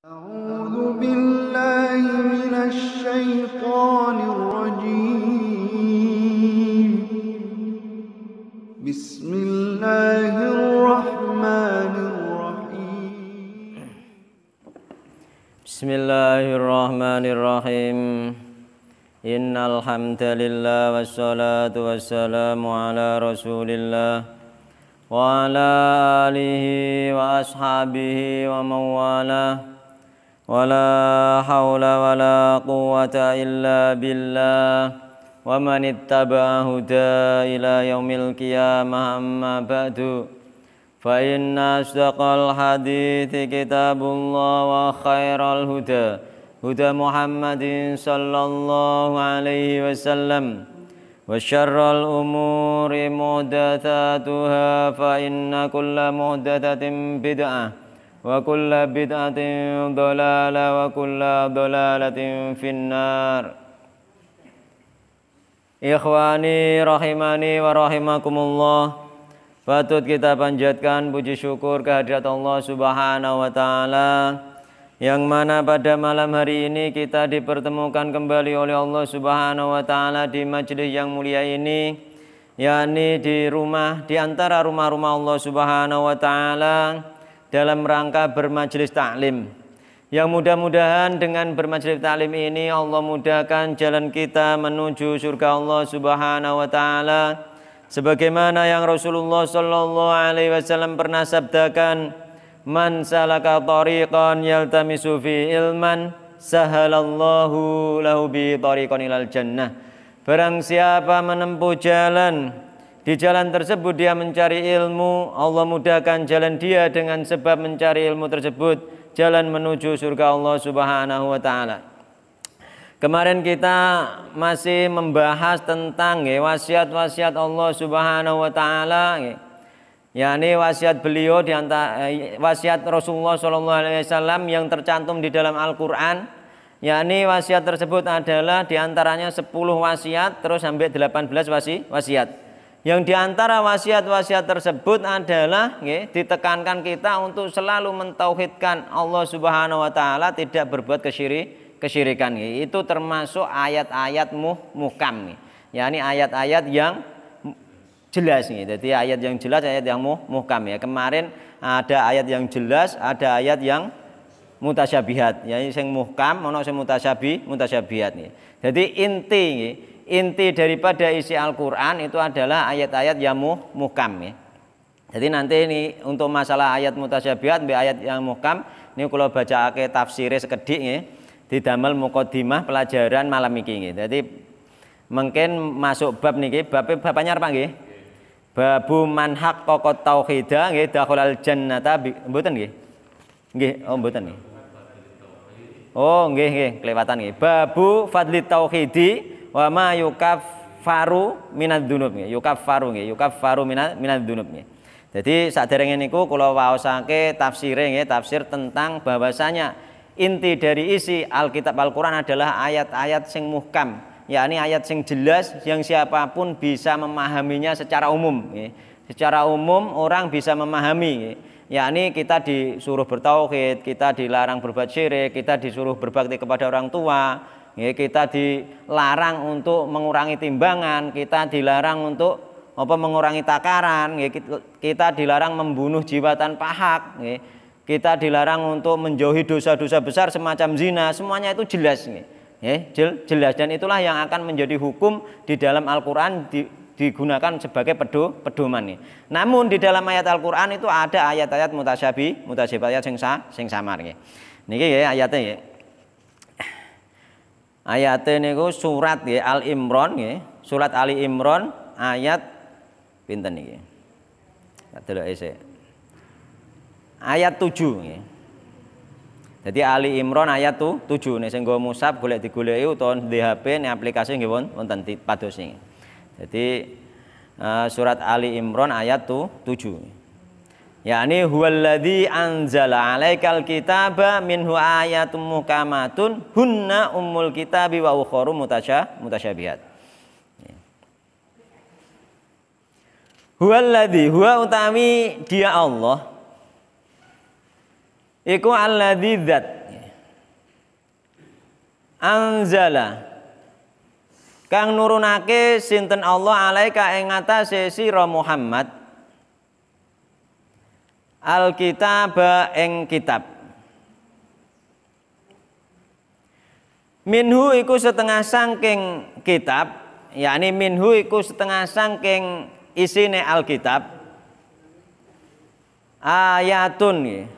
أعوذ بالله من الشيطان الرجيم بسم الله الرحمن الرحيم بسم الله الرحمن الرحيم إن الحمد لله والصلاة والسلام على رسول الله وعلى آله وأصحابه ومن والاه ولا حول ولا قوة إلا بالله ومن اتبع هدى إلى يوم القيامة أما بعد فإن أصدق الحديث كتاب الله وخير الهدى هدى محمد صلى الله عليه وسلم وشر الأمور محدثاتها فإن كل محدثة بدعة kulla bid'atin dolala wa kulla dolalatin finnar. Ikhwani rahimani wa rahimakumullah Patut kita panjatkan puji syukur kehadirat Allah subhanahu wa ta'ala Yang mana pada malam hari ini kita dipertemukan kembali oleh Allah subhanahu wa ta'ala Di majlis yang mulia ini yakni di rumah di antara rumah-rumah Allah subhanahu wa ta'ala dalam rangka bermajelis taklim. Yang mudah-mudahan dengan bermajelis taklim ini Allah mudahkan jalan kita menuju surga Allah Subhanahu wa taala. Sebagaimana yang Rasulullah sallallahu alaihi wasallam pernah sabdakan, "Man salaka tariqan yaltamisu fi ilman, sahalallahu lahu bi tariqan ilal jannah." Barang siapa menempuh jalan di jalan tersebut dia mencari ilmu, Allah mudahkan jalan dia dengan sebab mencari ilmu tersebut, jalan menuju surga Allah Subhanahu wa taala. Kemarin kita masih membahas tentang ya, wasiat-wasiat Allah Subhanahu wa taala yakni wasiat beliau di antara eh, wasiat Rasulullah sallallahu alaihi wasallam yang tercantum di dalam Al-Qur'an yakni wasiat tersebut adalah di antaranya 10 wasiat terus sampai 18 wasi, wasiat. Yang diantara wasiat-wasiat tersebut adalah ya, ditekankan kita untuk selalu mentauhidkan Allah Subhanahu wa taala tidak berbuat kesyiri, kesyirikan. Ya. Itu termasuk ayat-ayat muh, mukam. Ya. Yani ayat-ayat yang jelas nih. Jadi ayat yang jelas, ayat yang muh, muhkam ya. Kemarin ada ayat yang jelas, ada ayat yang mutasyabihat. Ya yang muhkam mana yang mutasyabi, mutasyabihat nih. Jadi inti nih, inti daripada isi Al-Quran itu adalah ayat-ayat yang muh, muhkam ya. Jadi nanti ini untuk masalah ayat mutasyabihat di ayat yang muhkam ini kalau baca ake tafsir sekedik ya di damel mukodimah pelajaran malam ini. Ya. Jadi mungkin masuk bab niki bab e bapaknya apa nggih? Babu manhak kokot tauhida nggih al jannata mboten nggih. Nggih, oh mboten nggih. Oh nggih nggih kelewatan nggih. Babu fadli tauhidi wa ma yukaffaru minad dzunub nggih yukaffaru nggih yukaffaru minad minat minat nggih jadi saderenge niku kula waosake tafsire nggih tafsir tentang bahwasanya inti dari isi Alkitab Al-Qur'an adalah ayat-ayat sing muhkam yakni ayat sing jelas yang siapapun bisa memahaminya secara umum nggih secara umum orang bisa memahami yakni kita disuruh bertauhid, kita dilarang berbuat syirik, kita disuruh berbakti kepada orang tua, ya, kita dilarang untuk mengurangi timbangan, kita dilarang untuk apa mengurangi takaran, ya, kita, dilarang membunuh jiwa tanpa hak, ya, kita dilarang untuk menjauhi dosa-dosa besar semacam zina, semuanya itu jelas, ya, ya jelas dan itulah yang akan menjadi hukum di dalam Al-Quran di, digunakan sebagai pedo pedoman nih. Ya. Namun di dalam ayat Al-Qur'an itu ada ayat-ayat mutasyabi, mutasyabi yang sing samar nggih. Ya. Niki ya ayatnya ya. Ayat ini niku surat nggih Al Imron nggih, surat Ali Imron ayat pinter nih Tak deloke sik. Ayat tujuh nggih. Jadi Ali Imron ayat tuh tujuh nih sing musab golek digoleki utawa di HP nih aplikasi nih nggih wonten padus nih Jadi uh, eh, surat Ali Imron ayat tuh tujuh yakni huwallazi anzala alaikal kitaba minhu ayatun muhkamatun hunna ummul kitabi wa mutasya mutasyabihat Huwallazi huwa utami dia Allah iku alladzi dzat anzala kang nurunake sinten Allah alaika ing atase sira Muhammad Alkitab ing kitab. Minhu iku setengah sangking kitab, yakni minhu iku setengah sangking isine Alkitab. Ayatun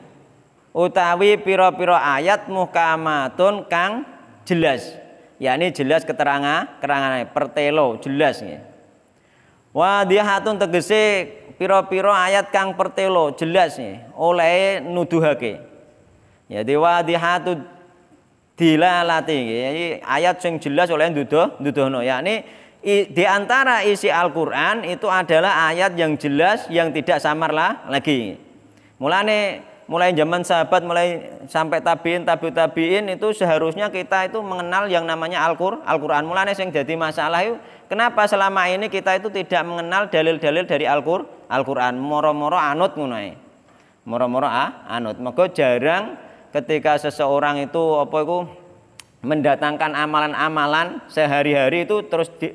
utawi pira-pira ayat muhkamatun kang jelas. yakni jelas keterangan keterangannya pertelo jelas dia hatun tegese piro-piro ayat kang pertelo jelas nih oleh nuduhake. Ya dewa dihatu dilalati Jadi ya, Ayat yang jelas oleh nuduh nuduhno yakni di antara isi Al-Qur'an itu adalah ayat yang jelas yang tidak samar lah lagi. Mulane mulai zaman sahabat mulai sampai tabiin tabi tabiin itu seharusnya kita itu mengenal yang namanya Al-Qur'an. Al-Qur'an mulane sing jadi masalah itu kenapa selama ini kita itu tidak mengenal dalil-dalil dari Al-Qur'an? Al-Qur'an moro-moro anut ngono Moro-moro ah, anut. Maka jarang ketika seseorang itu apa iku mendatangkan amalan-amalan sehari-hari itu terus di,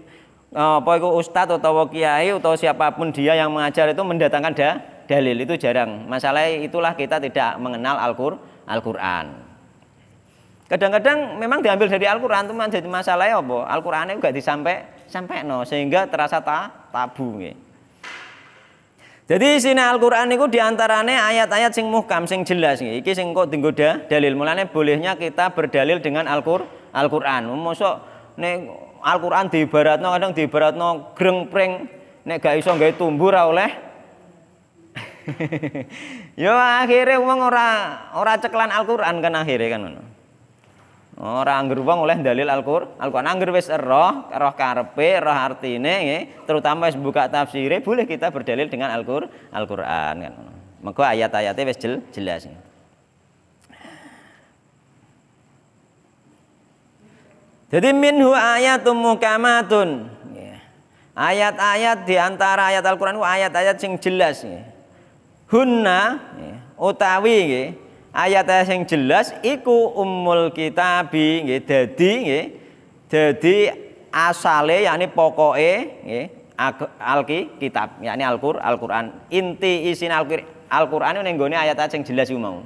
apa itu ustadz atau kiai atau siapapun dia yang mengajar itu mendatangkan da, dalil itu jarang. Masalah itulah kita tidak mengenal Al-Qur'an. Kadang-kadang memang diambil dari Al-Qur'an teman jadi masalahnya apa? Al-Qur'ane juga disampaikan sampai no sehingga terasa tak tabu nggih. Jadi sini Al-Qur'an itu diantarane ayat-ayat sing muhkam sing jelas Iki sing kok dinggo dalil. Mulane bolehnya kita berdalil dengan Al-Qur'an. Al-Qur'an. Um, mosok nek Al-Qur'an barat kadang greng-preng, nek gak iso gak tumbuh oleh. Yo akhirnya uang orang orang ceklan Al-Qur'an kan akhirnya kan Ora oh, angger wong oleh dalil Al-Qur'an. Al-Qur'an angger wis roh, roh karepe, roh artine nggih, terutama wis buka tafsire boleh kita berdalil dengan Al-Qur'an Al kan. Mengko ayat-ayatnya wis jel, jelas. Jadi minhu ayatum mukamatun. Ayat-ayat di antara ayat Al-Qur'an ayat-ayat yang jelas. Hunna utawi nggih ayat yang jelas iku umul kita nggih dadi jadi dadi asale yakni pokoke alki kitab yakni Alqur Alquran. inti isin alquran Alquran Al ning ayat ayat yang jelas iku mau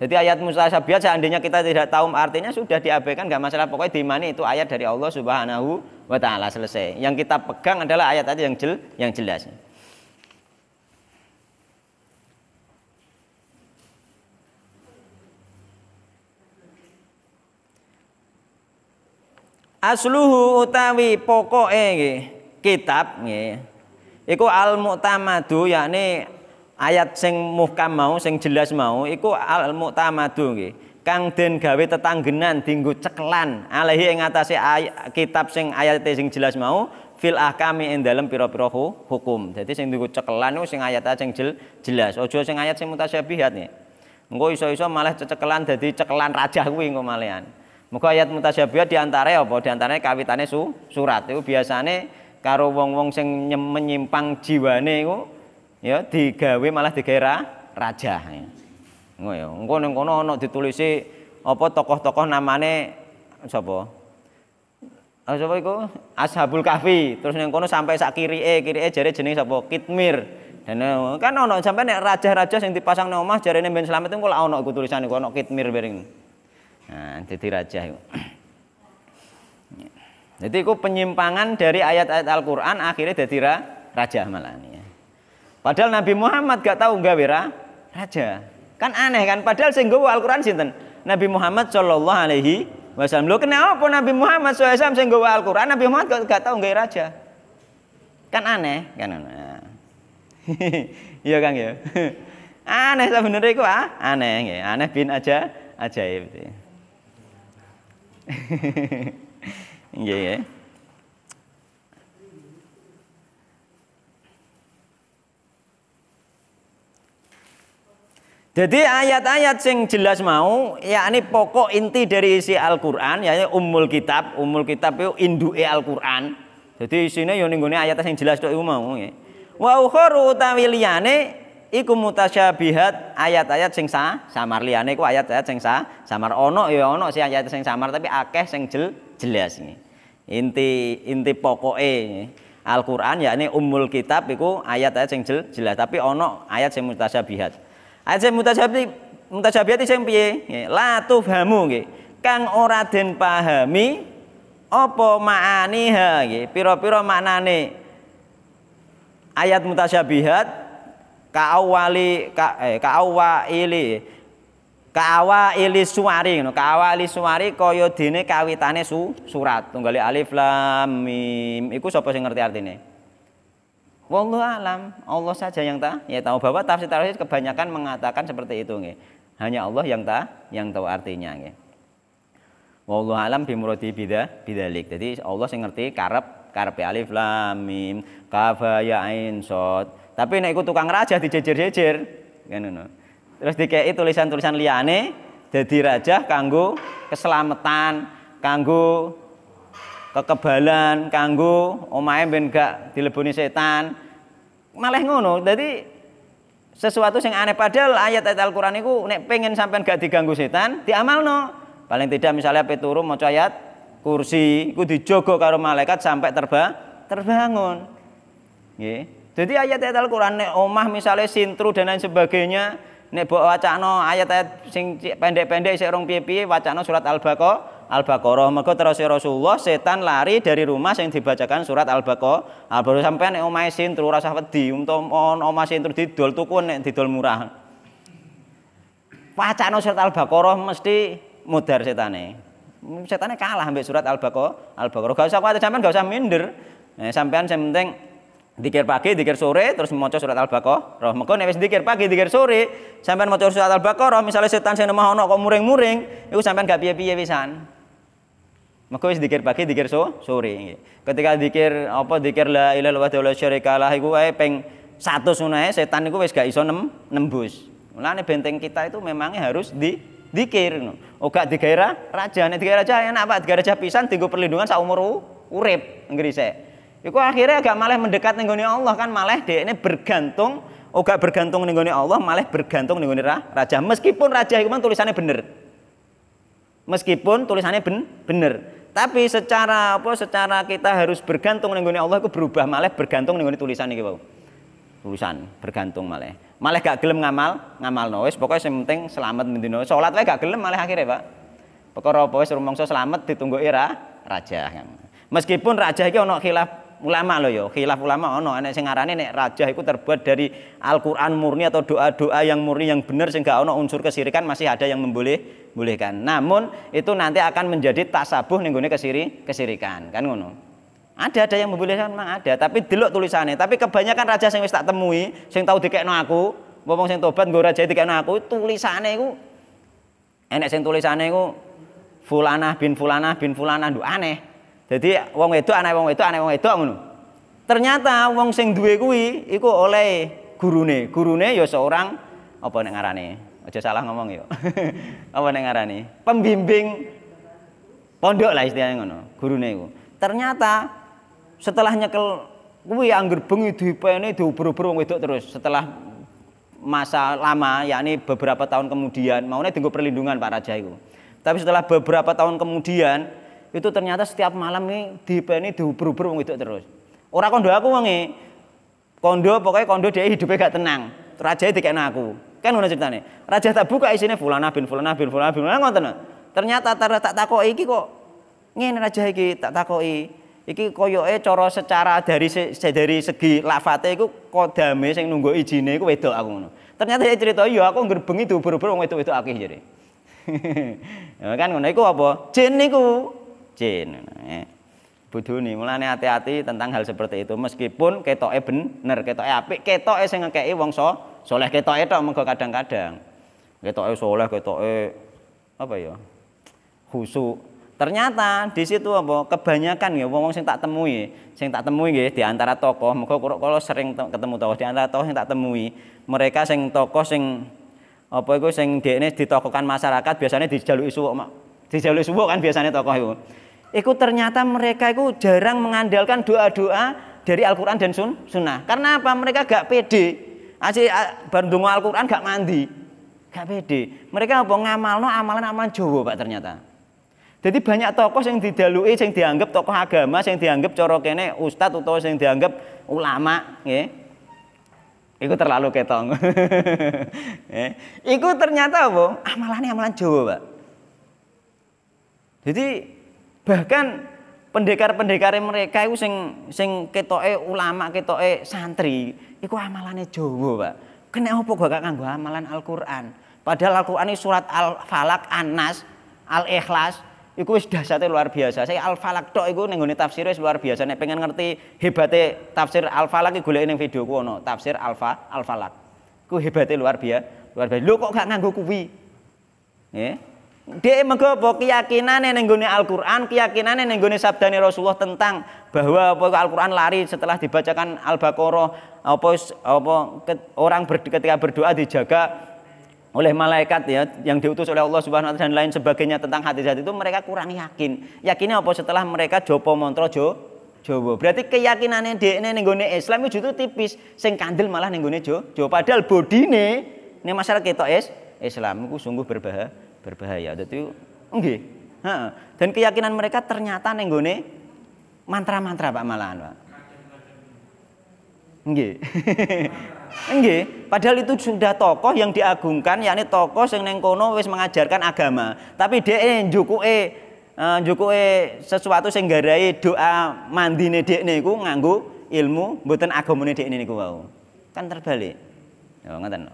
jadi ayat Musa musasabiat seandainya kita tidak tahu artinya sudah diabaikan nggak masalah pokoknya dimani itu ayat dari Allah Subhanahu wa taala selesai. Yang kita pegang adalah ayat ayat yang jel yang jelas. asluhu utawi pokoke nggih kitab nggih iku al muktamadu yakni ayat sing muhkam mau sing jelas mau iku al muktamadu nggih kang den gawe tetanggenan dinggo ceklan alaihi ing atase kitab sing ayat sing jelas mau fil ahkami ing dalem pira-pira hukum dadi sing dinggo cekelan sing ayat sing jel, jelas aja sing ayat sing mutasyabihat nggih engko iso-iso malah ceklan, dadi ceklan rajah kuwi engko Muga ayat mutasyabihat diantara apa? Diantara kawitane su, surat itu biasane karo wong-wong sing menyimpang jiwane itu, ya digawe malah digera raja. Ngono ya. Engko ning kono ana ditulisi apa tokoh-tokoh namane sapa? Ah sapa iku? Ashabul Kahfi. Terus ning kono sampai sak kiri e jare jeneng sapa? Kitmir. Dan eh, kan ono sampai nek raja-raja sing dipasang nang omah jarene ben slamet engko lak ono iku tulisane iku ono Kitmir bering. Nah, jadi raja itu. Jadi itu penyimpangan dari ayat-ayat Al-Quran akhirnya jadi raja malah ini. Ya. Padahal Nabi Muhammad gak tahu nggak wira raja. Kan aneh kan? Padahal sing Al-Quran sinten? Nabi Muhammad Shallallahu Alaihi Wasallam. Lo kenapa Nabi Muhammad SAW sing Al-Quran? Nabi Muhammad gak, gak tahu nggak raja. Kan aneh kan? Iya kan ya. aneh sebenarnya itu ah, aneh, ya? aneh bin aja ajaib. Ya. Nggih iya, ya. Jadi ayat-ayat sing jelas mau yakni pokok inti dari isi Al-Qur'an yaitu umul kitab, umul kitab itu induke Al-Qur'an. Jadi isine yo ning ayat sing jelas tok iku mau ya. Wa ukhra utawi liyane iku mutasyabihat ayat-ayat sing sa, samar liyane iku ayat-ayat sing sa, samar ono ya ono sih ayat sing samar tapi akeh sing jel, jelas ini. Inti inti pokoke Al-Qur'an yakni umul kitab iku ayat-ayat sing jel, jelas tapi ono ayat sing mutasyabihat. Ayat sing mutasyabihat mutasyabihat sing piye? La tufhamu nggih. Kang ora den pahami apa ma'aniha nggih. Pira-pira maknane ayat mutasyabihat kaawali ka eh kaawaili kaawali suwari ngono kaawali suwari kaya dene kawitane su, surat tunggal alif lam mim iku sapa sing ngerti artine Wallahu alam Allah saja yang tahu ya tahu bahwa tafsir tafsir kebanyakan mengatakan seperti itu nggih hanya Allah yang tahu yang tahu artinya nggih Wallahu alam bimuradi bida bidalik jadi Allah sing ngerti karep karep alif lam mim kafa ya ain sod tapi nek iku tukang raja dijejer-jejer, ngono. Terus dikei tulisan-tulisan liane dadi raja kanggo keselamatan, kanggo kekebalan, kanggo omahe ben gak dileboni setan. Malah ngono. Dadi sesuatu yang aneh padahal ayat-ayat Al-Qur'an iku nek pengen sampean gak diganggu setan, diamalno. Paling tidak misalnya peturu maca ayat kursi iku dijogo karo malaikat sampai terba terbangun. Nggih. Jadi ayat-ayat Al-Qur'an nek omah misalnya sintru dan lain sebagainya, nek buat wacano ayat-ayat sing pendek-pendek sik rong piye wacano surat Al-Baqarah, Al-Baqarah. Maka terus ya Rasulullah setan lari dari rumah yang dibacakan surat Al-Baqarah. Al-Baqarah sampean nek omah sintru rasa wedi, umpama omah sintru didol tuku nek didol murah. Wacano surat Al-Baqarah mesti mudar setane. Setane kalah ambek surat Al-Baqarah. Al-Baqarah gak usah kuwatir sampean gak usah minder. Nah, sampean penting Dikir pagi, dikir sore, terus mau surat Al-Baqarah. Mengko nek wis dikir pagi, dikir sore, sampean mau surat Al-Baqarah, misalnya setan sing nemah ana kok muring-muring, iku sampean gak piye-piye pisan. Mengko wis dikir pagi, dikir so, sore Ketika dikir apa dikir la ilaha illallah wa la syarika lah iku ae ping satu ngono setan iku wis gak iso nem, nembus. Mulane benteng kita itu memangnya harus di dikir. Oga oh, digaira raja, nek digaira raja enak Pak, digaira raja pisan dienggo perlindungan sak umur urip nggrisik. Iku ya akhirnya agak malah mendekat nih Allah kan malah dia ini bergantung, agak oh, bergantung nih Allah, malah bergantung nih raja. Meskipun raja itu tulisannya bener, meskipun tulisannya ben, bener, tapi secara apa? Secara kita harus bergantung nih Allah, itu berubah malah bergantung nih tulisan ini gitu. Tulisan bergantung malah, malah gak gelem ngamal, ngamal noise. Pokoknya yang penting selamat mendino. Sholat Sholatnya gak gelem malah akhirnya pak. Pokoknya apa wis selamat ditunggu era raja Meskipun raja itu ono khilaf ulama loh yo, khilaf ulama ono nek sing ngarane nek rajah iku terbuat dari Al-Qur'an murni atau doa-doa yang murni yang benar sehingga oh ono unsur kesirikan masih ada yang memboleh bolehkan. Namun itu nanti akan menjadi tasabuh ning gone kesiri kesirikan, kan ngono. Ada ada yang membolehkan memang ada, tapi delok tulisannya. Tapi kebanyakan raja sing wis tak temui, sing tau dikekno aku, ngomong sing tobat nggo raja dikekno aku, tulisane iku enek sing tulisane iku fulanah bin fulanah bin fulanah duh aneh. Jadi wong itu anak wong itu anak wong itu, ngono. Ternyata wong sing duwe kuwi iku oleh gurune. Gurune ya seorang apa nek ngarane? Aja salah ngomong yo. Ya. apa nek ngarane? Pembimbing pondok lah istilahnya ngono, gurune iku. Ternyata setelah nyekel kuwi angger bengi diupene diobrol-obrol wong wedok terus setelah masa lama yakni beberapa tahun kemudian maunya tunggu perlindungan Pak Raja itu. Tapi setelah beberapa tahun kemudian itu ternyata setiap malam ini dipeni diuber-uber wong wedok terus. Ora kondo aku wonge. Kondo pokoknya kondo dia hidupnya gak tenang. itu kayak aku. Kan ngono nih Raja tak buka isinya fulana bin fulana bin fulana bin fulana ngoten. Ternyata tak tak takoki iki kok ngene raja iki tak takoki. Iki koyoke cara secara dari se, dari segi lafate iku kodame sing nunggu izinnya iku wedok aku ngono. Ternyata dia cerita yo iya, aku ngrebengi diuber-uber wong wedok-wedok akeh jare. Ya kan ngono iku apa? Jin niku jin. Eh, nih, mulane hati-hati tentang hal seperti itu meskipun ketoke bener, ketoke apik, ketoke sing ngekeki wong so, soleh ketok tok mengko kadang-kadang. Ketoke soleh, ketoke apa ya? Husu. Ternyata di situ apa kebanyakan ya wong-wong sing tak temui, sing tak temui nggih di antara tokoh, mengko kalau sering ketemu tokoh di antara tokoh sing tak temui, mereka sing tokoh sing apa itu sing dekne ditokokan masyarakat biasanya dijaluki suwuk, dijaluki suwuk kan biasanya tokoh itu. Itu ternyata mereka itu jarang mengandalkan doa-doa dari Al-Quran dan sun sunnah. Karena apa? Mereka gak pede. Aci berdoa Al-Quran gak mandi. Gak pede. Mereka apa? no amalan-amalan Jawa Pak ternyata. Jadi banyak tokoh yang didalui, yang dianggap tokoh agama, yang dianggap coro kene ustadz atau yang dianggap ulama, ya. Iku terlalu ketong. ya. Iku ternyata apa? Amalannya amalan Jawa, Pak. Jadi Bahkan pendekar pendekar mereka itu sing sing ketoke ulama, ketoke santri, iku amalane Jawa, Pak. Kena opo gak kanggo amalan Al-Qur'an? Padahal Al-Qur'an ini surat Al-Falaq, An-Nas, Al-Ikhlas, iku wis dahsyate luar biasa. Saya Al-Falaq tok iku ning nggone tafsir wis luar biasa. Nek pengen ngerti hebate tafsir Al-Falaq iki goleki ning videoku ono, tafsir Alfa Al-Falaq. Ku hebate luar biasa, luar biasa. Lho kok gak nganggo kuwi? Nggih. Dia keyakinan keyakinannya nenggone Al-Quran, keyakinannya nenggone sabdane Rasulullah tentang bahwa apa Al-Quran lari setelah dibacakan Al-Baqarah, apa, apa orang ber, ketika berdoa dijaga oleh malaikat ya yang diutus oleh Allah Subhanahu wa taala dan lain sebagainya tentang hati hadis itu mereka kurang yakin. Yakinnya apa setelah mereka jopo montro jo Jawa. Berarti keyakinannya dekne ning gone Islam itu justru tipis, sing kandel malah ning gone Jawa. Padahal bodine masalah masyarakat es Islam itu sungguh berbahaya berbahaya. Dadi nggih. Heeh. Dan keyakinan mereka ternyata nenggone mantra-mantra Pak malahan, Pak. enggih, enggih, padahal itu sudah tokoh yang diagungkan, yakni tokoh yang nengkono wes wis mengajarkan agama. Tapi dia eh, juku eh, juku e sesuatu yang garai doa mandi mandine dekne iku nganggu ilmu buatan agamane nih niku wau. Kan terbalik. Ya ngoten.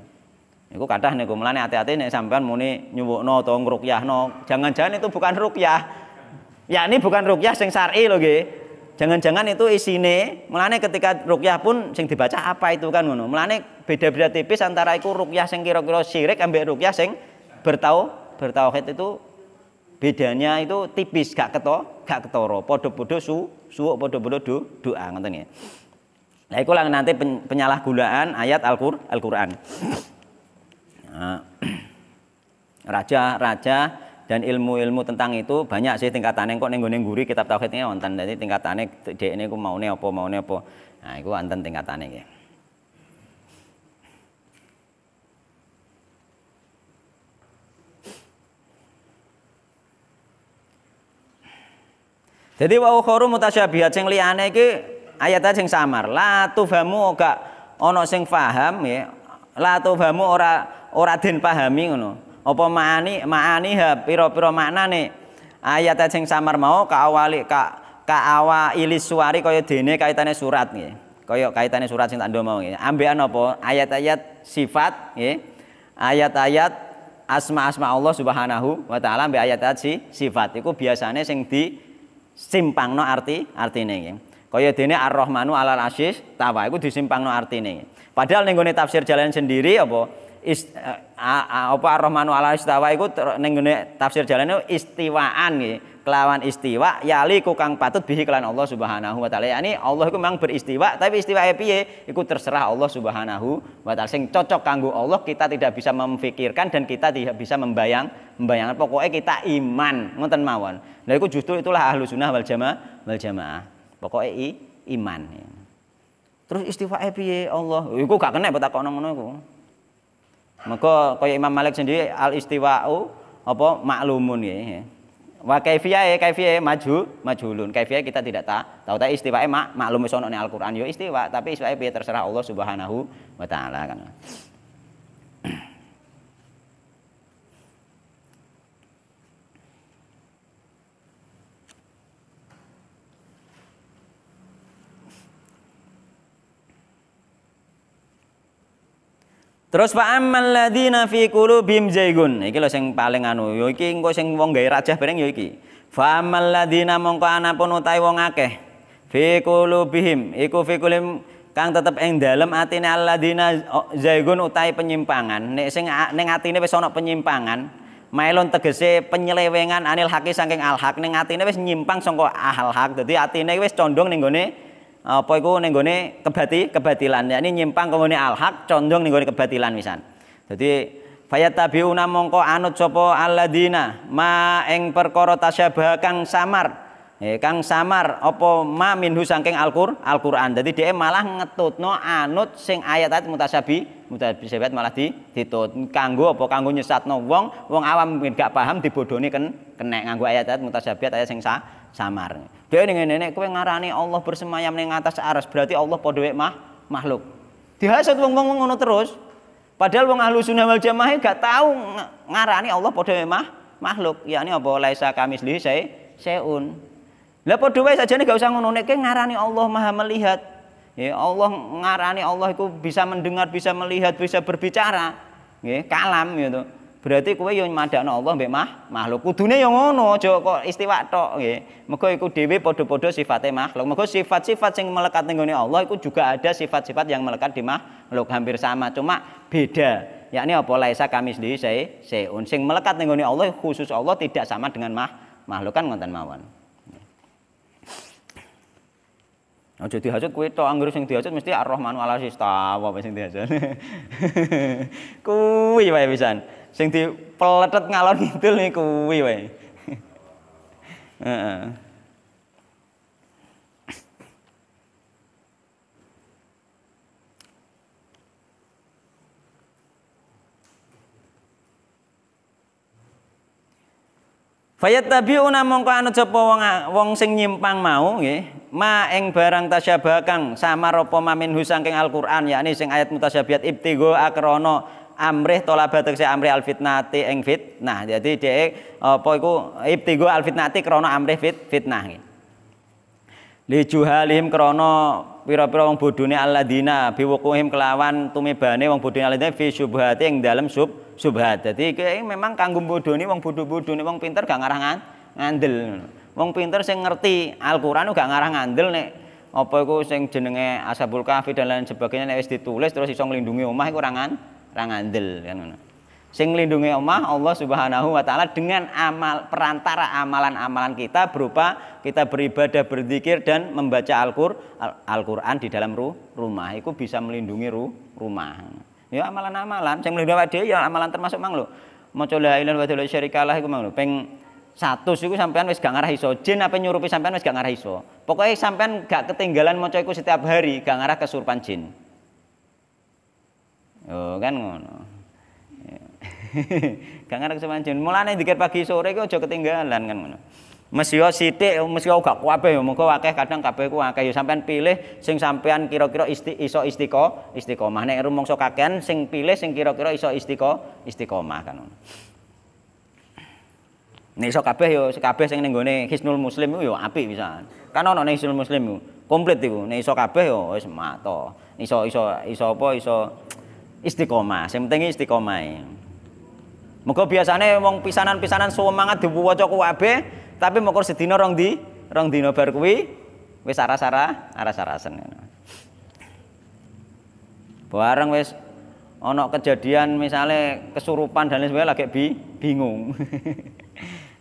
Iku kadah niku mlane hati-hati nek sampean muni nyuwukno utawa ngrukyahno, jangan-jangan itu bukan rukyah. Ya ini bukan rukyah sing syar'i lho nggih. Jangan-jangan itu isine, mlane ketika rukyah pun sing dibaca apa itu kan ngono. Mlane beda-beda tipis antara iku rukyah sing kira-kira syirik ambek rukyah sing bertau bertauhid itu bedanya itu tipis gak keto gak ketoro podo-podo su suwuk podo-podo do doa ngoten nggih. Nah iku nanti penyalahgunaan ayat Al-Qur'an. Al, raja-raja dan ilmu-ilmu tentang itu banyak sih tingkatannya kok nenggo nengguri kitab tauhidnya ya wonten jadi tingkatannya dek ini aku mau apa mau apa nah itu wonten tingkatannya ya. Jadi wa ukhuru mutasyabihat sing liyane iki ayat sing samar. La tufamu gak ono sing faham ya. La tufamu ora ora den pahami ngono. Apa maani maani ha pira-pira maknane ayat sing samar mau kawali, ka awa ilis suwari kaya dene kaitane surat nggih. Kaya kaitane surat sing tak ndo mau nggih. Ambekan apa ayat-ayat sifat nggih. Ayat-ayat asma-asma Allah Subhanahu wa taala ambek ayat-ayat si, sifat iku biasane sing di no arti artine nggih. Kaya dene Ar-Rahmanu alal asis tawa no arti artine. Padahal ning tafsir jalan sendiri apa Eh, apa Ar-Rahmanu ala istawa iku ning tafsir jalane istiwaan nggih. Kelawan istiwa yali ku kang patut bihi kelan Allah Subhanahu wa taala. Yani Allah iku memang beristiwa, tapi istiwa e piye iku terserah Allah Subhanahu wa taala. Sing cocok kanggo Allah kita tidak bisa memfikirkan dan kita tidak bisa membayang membayangkan. Pokoknya kita iman ngoten mawon. Lha iku justru itulah ahlu sunnah wal jamaah wal jamaah. Pokoknya iman. Terus istiwa e piye Allah? Iku gak kena petakon ngono iku. Maka kaya Imam Malik sendiri al istiwa'u apa maklumun ya. Wa ya kaifiyah maju majulun. Kaifiyah kita tidak tahu tahu tapi istiwa'e mak maklum iso Al-Qur'an yo ya istiwa, tapi istiwa'e piye terserah Allah Subhanahu wa taala kan. Terus fa ammal fi qulubihim zaigun. Iki lho sing paling anu ya iki engko sing wong gawe rajah bareng ya iki. Fa ammal ladzina mongko anapun utahe wong akeh fi qulubihim iku fi qulim kang tetep ing dalem atine aladina zaigun utahe penyimpangan. Nek sing ning atine wis ana penyimpangan, Mailon tegese penyelewengan anil hakis saking alhak. haq ning atine wis nyimpang songko ahal haq. Dadi atine wis condong ning gone apa iku ning gone kebati kebatilan yakni nyimpang kemone al-haq condong ning gone kebatilan wisan dadi fayatabiuna mongko anut sapa aladina ma ing perkara tasyabah kang samar Eh, kang samar opo ma minhu saking Al-Qur Al-Qur'an. Dadi dhek malah no anut sing ayat-ayat mutasabi mutasabihat malah di ditut. Kanggo opo kanggo nyesatno wong, wong awam mungkin gak paham dibodoni ken kena nganggo ayat-ayat mutasabihat ayat sing sa, samar. Dia ngene nek kowe ngarani Allah bersemayam neng atas aras berarti Allah padha mah makhluk. Dihasut wong-wong ngono terus. Padahal wong ahlu sunnah wal jamaah gak tahu ngarani Allah padha mah makhluk. Ya ini apa laisa kamislihi saya seun. Lah padha wae sajane gak usah ngono nek ngarani Allah Maha melihat. Ya Allah ngarani Allah itu bisa mendengar, bisa melihat, bisa berbicara. Nggih, kalam gitu. Berarti kowe yo madakno Allah mbek mah makhluk. Kudune yo ngono aja kok istiwa tok nggih. Mergo iku dhewe padha-padha sifate makhluk. Mergo sifat-sifat sing melekat ning Allah iku juga ada sifat-sifat yang melekat di makhluk hampir sama, cuma beda. Yakni apa laisa kami sendiri saya seun sing melekat ning Allah khusus Allah tidak sama dengan mah, makhluk kan ngoten mawon. Aja nah, dihasut kuwi tok anggere sing dihasut mesti Ar-Rahmanu ala sistawa apa sing dihasut. kuwi wae pisan. Sing dipeletet ngalor ngidul kuwi wae. Heeh. Fayattabiuna mongko anu sapa wong wong sing nyimpang mau nggih, ma ing barang tasyabakang sama ropo mamin husangking Al-Qur'an yakni sing ayat mutasyabihat ibtigo akrono amrih tolabat tegese amrih alfitnati ing fitnah. Jadi dhek apa iku ibtigo alfitnati krono amrih fit, fitnah nggih. Lijuhalihim krono pira-pira wong bodhone alladzina biwuquhim kelawan tumebane wong bodhone alladzina fi syubhati ing dalem sub subhat. Dadi iki memang kanggo bodhone wong bodho-bodhone wong pinter gak ngarah ngandel. Wong pinter sing ngerti Al-Qur'an gak ngarah ngandel nek apa iku sing jenenge Ashabul Kahfi dan lain sebagainya nek wis ditulis terus iso nglindungi omah iku ora ngandel kan ngono. Sing lindungi omah Allah Subhanahu wa taala dengan amal perantara amalan-amalan kita berupa kita beribadah, berzikir dan membaca Al-Qur'an di dalam ru, rumah. Itu bisa melindungi ru, rumah. Ya amalan-amalan sing melindungi awake ya amalan termasuk mang lho. Maca la ilaha illallah syarikalah iku mang lho. Ping 100 iku sampean wis gak ngarah iso. Jin apa nyurupi sampean wis gak ngarah iso. Pokoke sampean gak ketinggalan maca iku setiap hari gak ngarah kesurupan jin. Oh kan ngono. gak ngarep semanjen mulane dikir pagi sore kok aja ketinggalan kan ngono mesti yo sithik mesti yo gak kabeh yo mengko akeh kadang kabeh ku akeh yo sampean pilih sing sampean kira-kira isti, iso istiqo istiqomah nek rumangsa kakean sing pilih sing kira-kira iso istiqo istiqomah kan ngono Nek iso kabeh yo kabeh sing ning gone Hisnul Muslim yo apik pisan. Kan ana ning Hisnul Muslim yo komplit iku. Nek iso kabeh yo wis mato. Iso iso iso apa iso istiqomah. Sing penting istiqomah. Muga biasanya wong pisanan-pisanan semangat diwaca kuwabe, tapi mekor sedina rong di rong dina bar kuwi wis aras-ara aras-arasen. Bareng wis ana kejadian misalnya kesurupan dan lain sebagainya lagi bi, bingung.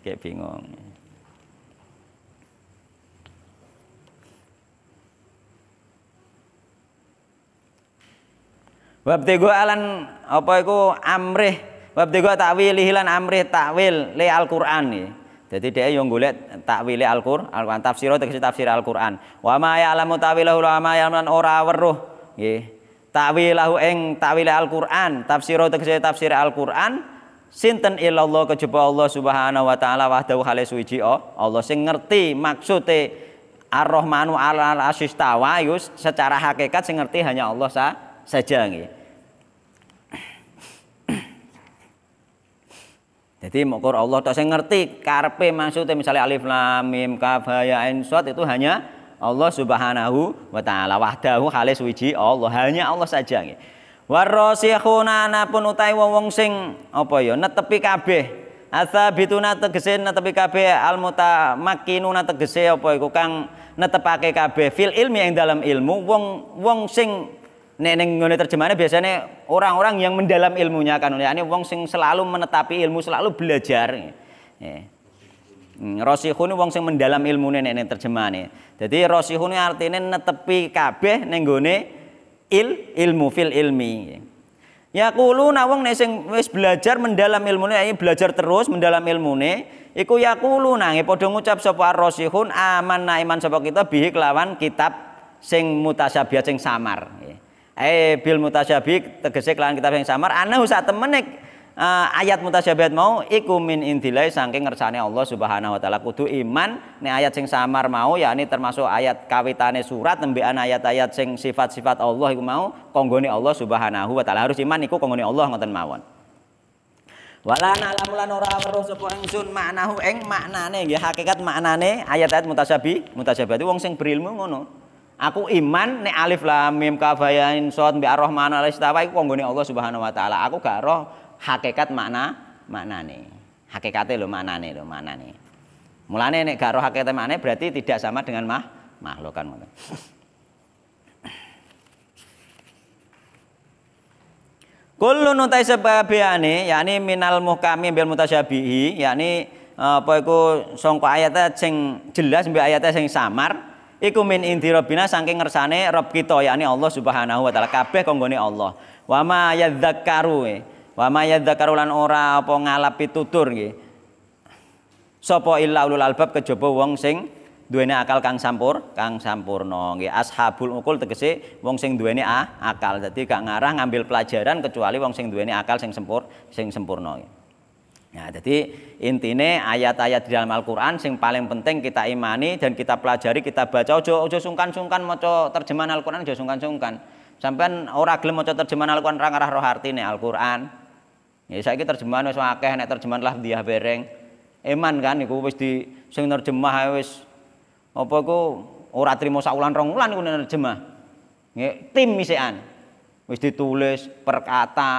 kayak bingung. Wabtego alan apa iku amrih Bab tiga takwil hilan amri takwil le Al-Qur'an ya. Jadi dia yang golek takwil Al-Qur'an, Al-Qur'an tafsir tegese tafsir Al-Qur'an. Wa ma alamu ta'wilahu wa ma ya'lamu ora weruh nggih. Ta'wilahu ing Al-Qur'an, tafsir tegese tafsir Al-Qur'an sinten illallah kejaba Allah Subhanahu wa taala wahdahu hale suwiji oh, Allah sing ngerti maksude Ar-Rahmanu al-Asyistawa secara hakikat sing ngerti hanya Allah sa saja nggih. Jadi mukur Allah tak saya ngerti karpe maksudnya misalnya alif lam mim kaf ya ain suat itu hanya Allah Subhanahu wa taala wahdahu khalis wiji Allah hanya Allah saja nggih. Warasikhuna anapun utai wong sing apa ya netepi kabeh Asabituna tegese netepi kabeh almutamakkinuna tegese apa iku kang netepake kabeh fil ilmi yang dalam ilmu wong wong sing nek ning ngene terjemahane biasanya orang-orang yang mendalam ilmunya kan ya ini wong sing selalu menetapi ilmu selalu belajar ya. Hmm, rosihun wong sing mendalam ilmune nek ning terjemahane dadi rosihun artine netepi kabeh ning gone il ilmu fil ilmi ya kuluna wong nek sing wis belajar mendalam ilmune ya belajar terus mendalam ilmune iku yakuluna nggih padha ucap sapa rosihun aman naiman sapa kita bihi kelawan kitab sing mutasyabiat sing samar eh bil mutasyabik tegese kelawan kitab yang samar ana usah temenek uh, eh, ayat mutasyabihat mau iku min indilai saking ngersane Allah Subhanahu wa taala kudu iman nek ayat sing samar mau ya ini termasuk ayat kawitane surat nembekan ayat-ayat sing sifat-sifat Allah iku mau konggone Allah Subhanahu wa taala harus iman iku konggone Allah ngoten mawon Wala na'lamu lan ora weruh sapa ingsun maknahu ing maknane nggih hakikat maknane ayat-ayat mutasyabi mutasyabi wong sing berilmu ngono Aku iman nek alif lam mim kafayain sod bi ar-rahman al-istawa iku kanggone Allah Subhanahu wa taala. Aku gak roh hakikat makna maknane. Hakikate lho maknane lho maknane. Mulane nek gak roh hakikate maknane berarti tidak sama dengan mah makhluk kan ngono. Kullu nutai sebabiyane yakni minal muhkami bil mutasyabihi yakni eh, apa iku sangka ayatnya sing jelas mbek ayatnya sing samar iku min indi rabbina saking ngersane Rob kita yakni Allah Subhanahu wa taala kabeh konggone Allah wa ma yadzakkaru wa ma yadzakkaru lan ora apa ngalapi tutur nggih Sopo illa ulul albab kejaba wong sing duwene akal kang sampur kang sampurna nggih ashabul ukul tegese wong sing duwene akal jadi gak ngarah ngambil pelajaran kecuali wong sing duwene akal sing sempur sing sempurna nggih Nah, jadi intinya ayat-ayat di dalam Al-Qur'an sing paling penting kita imani dan kita pelajari, kita baca ojo ojo sungkan-sungkan maca terjemahan Al-Qur'an ojo sungkan-sungkan. Sampai ora gelem maca terjemahan Al-Qur'an orang arah roh artine Al-Qur'an. Ya saiki terjemahan wis akeh nek terjemahan lah dia ya bereng. Eman kan iku wis di sing nerjemah wis apa iku ora trimo saulan rong wulan iku nerjemah. Nggih, ya, tim misekan. Wis ditulis per kata,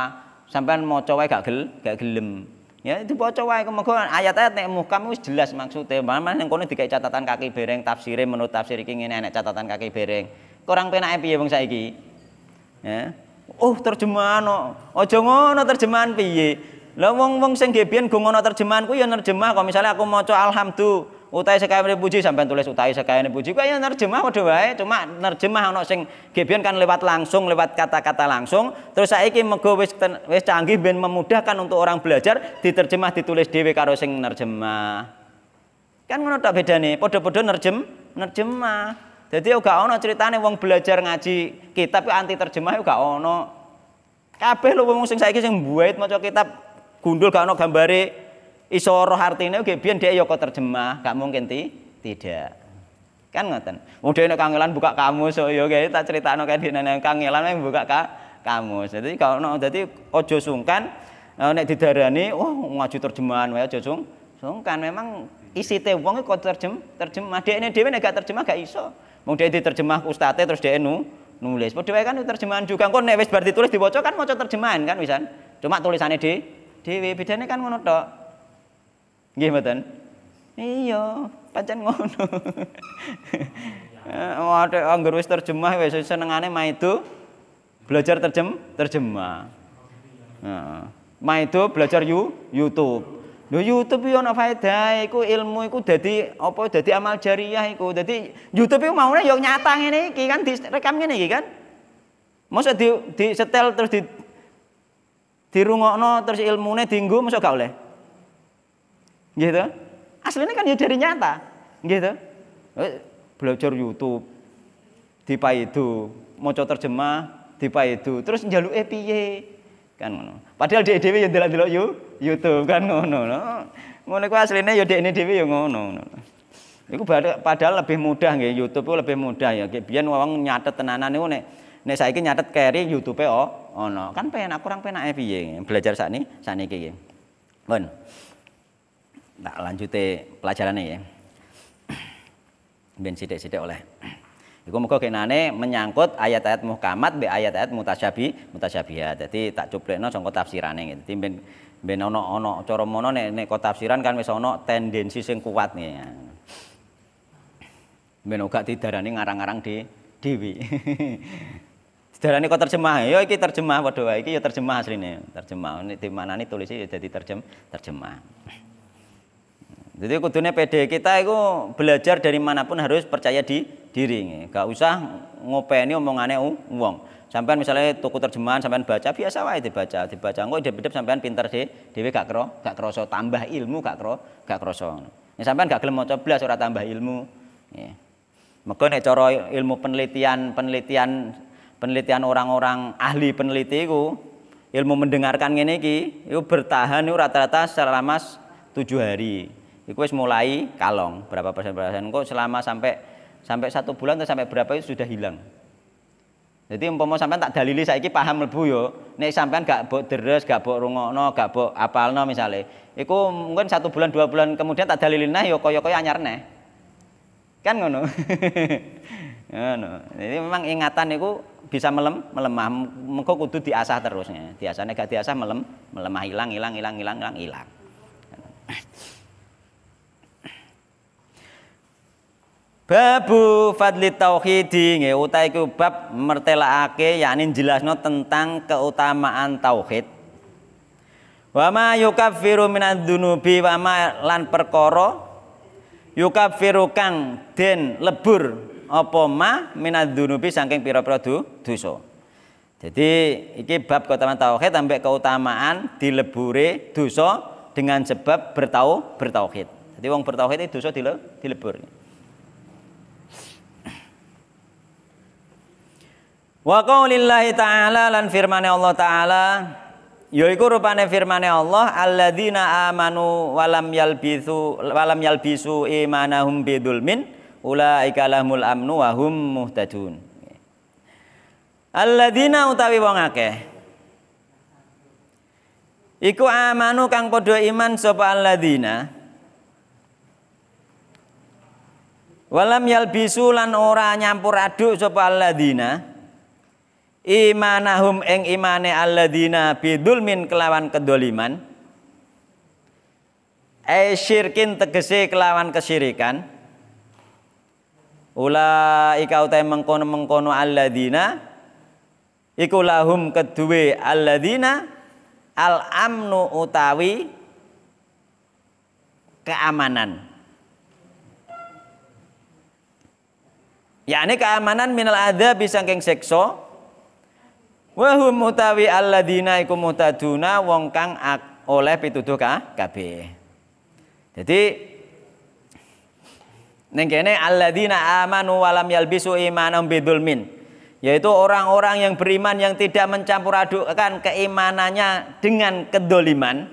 mau maca wae gak gel, gak gelem. Ya dibaca wae kemengko ayat-ayat nek muhkam wis jelas maksude. Mana ning kono dikai catatan kaki bereng tafsire menurut tafsir iki ngene enek catatan kaki bereng. Kurang penake piye wong saiki? Ya. Oh terjemahan kok. Aja ngono terjemahan piye. Lah wong-wong sing gebian go ngono terjemahan ku ya nerjemah kok misalnya aku maca alhamdulillah utai sekawane puji sampai tulis utai sekawane puji kayaknya nerjemah waduh wae cuma nerjemah ono sing gebian kan lewat langsung lewat kata-kata langsung terus saiki mego wis wis canggih ben memudahkan untuk orang belajar diterjemah ditulis dhewe karo sing nerjemah kan ngono tak bedane padha Podo nerjem nerjemah jadi ya gak ono ceritane wong belajar ngaji kitab anti terjemah ya gak ono kabeh lho wong sing saiki sing mbuait maca kitab gundul gak ono gambare iso artinya oke biar biyen dhek ya terjemah, gak mungkin ti tidak. Kan ngoten. Mau dhek nek kangelan buka kamus so oh yo, iya, okay, tak critakno kan yang nek kangelan buka ka, kamus. Jadi kalau jadi ojo sungkan eh, nek didarani oh ngaju terjemahan wae aja sung sungkan memang isi te wong kok terjem terjemah dhekne ini nek gak terjemah gak iso. Wong dhek diterjemah ustate terus dia nu nulis. Padha wae kan terjemahan juga kok nek wis bar ditulis diwaca kan maca terjemahan kan wisan. Cuma tulisannya di dhewe bedane kan ngono tok. Nggih mboten? Iya, pancen ngono. Waduh, anggur wis terjemah wis senengane maido belajar terjem terjemah. Mah Maido belajar yu, YouTube. Lho YouTube yo ana faedah iku ilmu iku dadi apa dadi amal jariah iku. Dadi YouTube iku maune yo ya nyata ngene iki kan direkam ngene iki kan. Masa di di setel terus di dirungokno terus ilmune dienggo masa gak oleh? Gitu. Aslinya kan ya dari nyata. Gitu. Eh, belajar YouTube. Di itu maca terjemah di itu terus njaluke EPI Kan ngono. Padahal di dhewe ya delok-delok YouTube kan ngono. Ngono kuwi aslinya ya dekne dhewe ya ngono. itu padahal lebih mudah nggih YouTube itu lebih mudah ya. biar wong nyatet tenanan niku nek nek saiki nyatet carry YouTube oh ono. Kan aku kurang penak piye belajar sakniki sakniki nggih. Bon tak nah, pelajaran pelajarannya ya. Ben sidik-sidik oleh. Iku muga kenane menyangkut ayat-ayat muhkamat be ayat-ayat mutasyabi ya jadi tak cuplekno sangka tafsirane gitu. Dadi ben ben ono ana cara mono nek nek tafsiran kan wis ana tendensi sing kuat nih. Ben uga didarani ngarang-ngarang di diwi Didarani kok terjemah. Yo ya iki terjemah padha wae iki yo ya terjemah asline. Terjemah nek mana nih tulisnya e jadi terjem terjemah. Jadi kudunya PD kita itu belajar dari manapun harus percaya di diri. Gak usah ngopeni omongannya uang. Sampai misalnya toko terjemahan sampai baca biasa wae dibaca, dibaca. Engko hidup-hidup sampean pinter deh, dhewe gak kro, gak kroso tambah ilmu gak kro, gak kroso. Ya sampean gak gelem mau coba surat tambah ilmu. Ya. Mega ilmu penelitian, penelitian penelitian orang-orang ahli peneliti itu, ilmu mendengarkan ini ki, itu bertahan itu rata-rata selama tujuh hari. Iku wis mulai kalong berapa persen persen. Kok selama sampai sampai satu bulan atau sampai berapa itu sudah hilang. Jadi umpama sampean tak dalili saiki paham mlebu yo, nek sampean gak mbok deres, gak mbok rungokno, gak apal apalno misalnya. iku mungkin satu bulan dua bulan kemudian tak dalilin nah yo kaya-kaya anyar neh. Kan ngono. ngono. Jadi memang ingatan itu bisa melem, melemah, mengko kudu diasah terusnya. Diasahnya gak diasah melem, melemah hilang, hilang, hilang, hilang, hilang, hilang. Babu fadli tauhidi nggih utahe iku bab mertelakake yakni jelasno tentang keutamaan tauhid. Wa ma yukaffiru minadzunubi wa ma lan perkara yukaffiru kang den lebur apa ma dunubi saking pira-pira du, dosa. Jadi iki bab keutamaan tauhid sampai keutamaan dilebure dosa dengan sebab bertau bertauhid. Jadi wong bertauhid itu dosa dilebur. Wa qaulillahi ta'ala lan firmane Allah ta'ala yaiku rupane firmane Allah alladzina amanu walam yalbisu walam yalbisu imanahum bidulmin ulaika lahumul amnu wa hum muhtadun. Alladzina utawi wong akeh Iku amanu kang padha iman sapa alladzina Walam yalbisu lan ora nyampur aduk sapa alladzina imanahum eng imane alladzina bidulmin kelawan kedoliman ai syirkin tegese kelawan kesyirikan ulaika utai mengkono-mengkono alladzina iku lahum kedue alladzina al amnu utawi keamanan yakni keamanan minal adza bisangking sekso Wahum mutawi alladzina iku mutaduna wong kang oleh pituduh ka kabeh. Jadi ning kene dina amanu walam yalbisu imanam bidulmin, yaitu orang-orang yang beriman yang tidak mencampur adukkan keimanannya dengan kedoliman.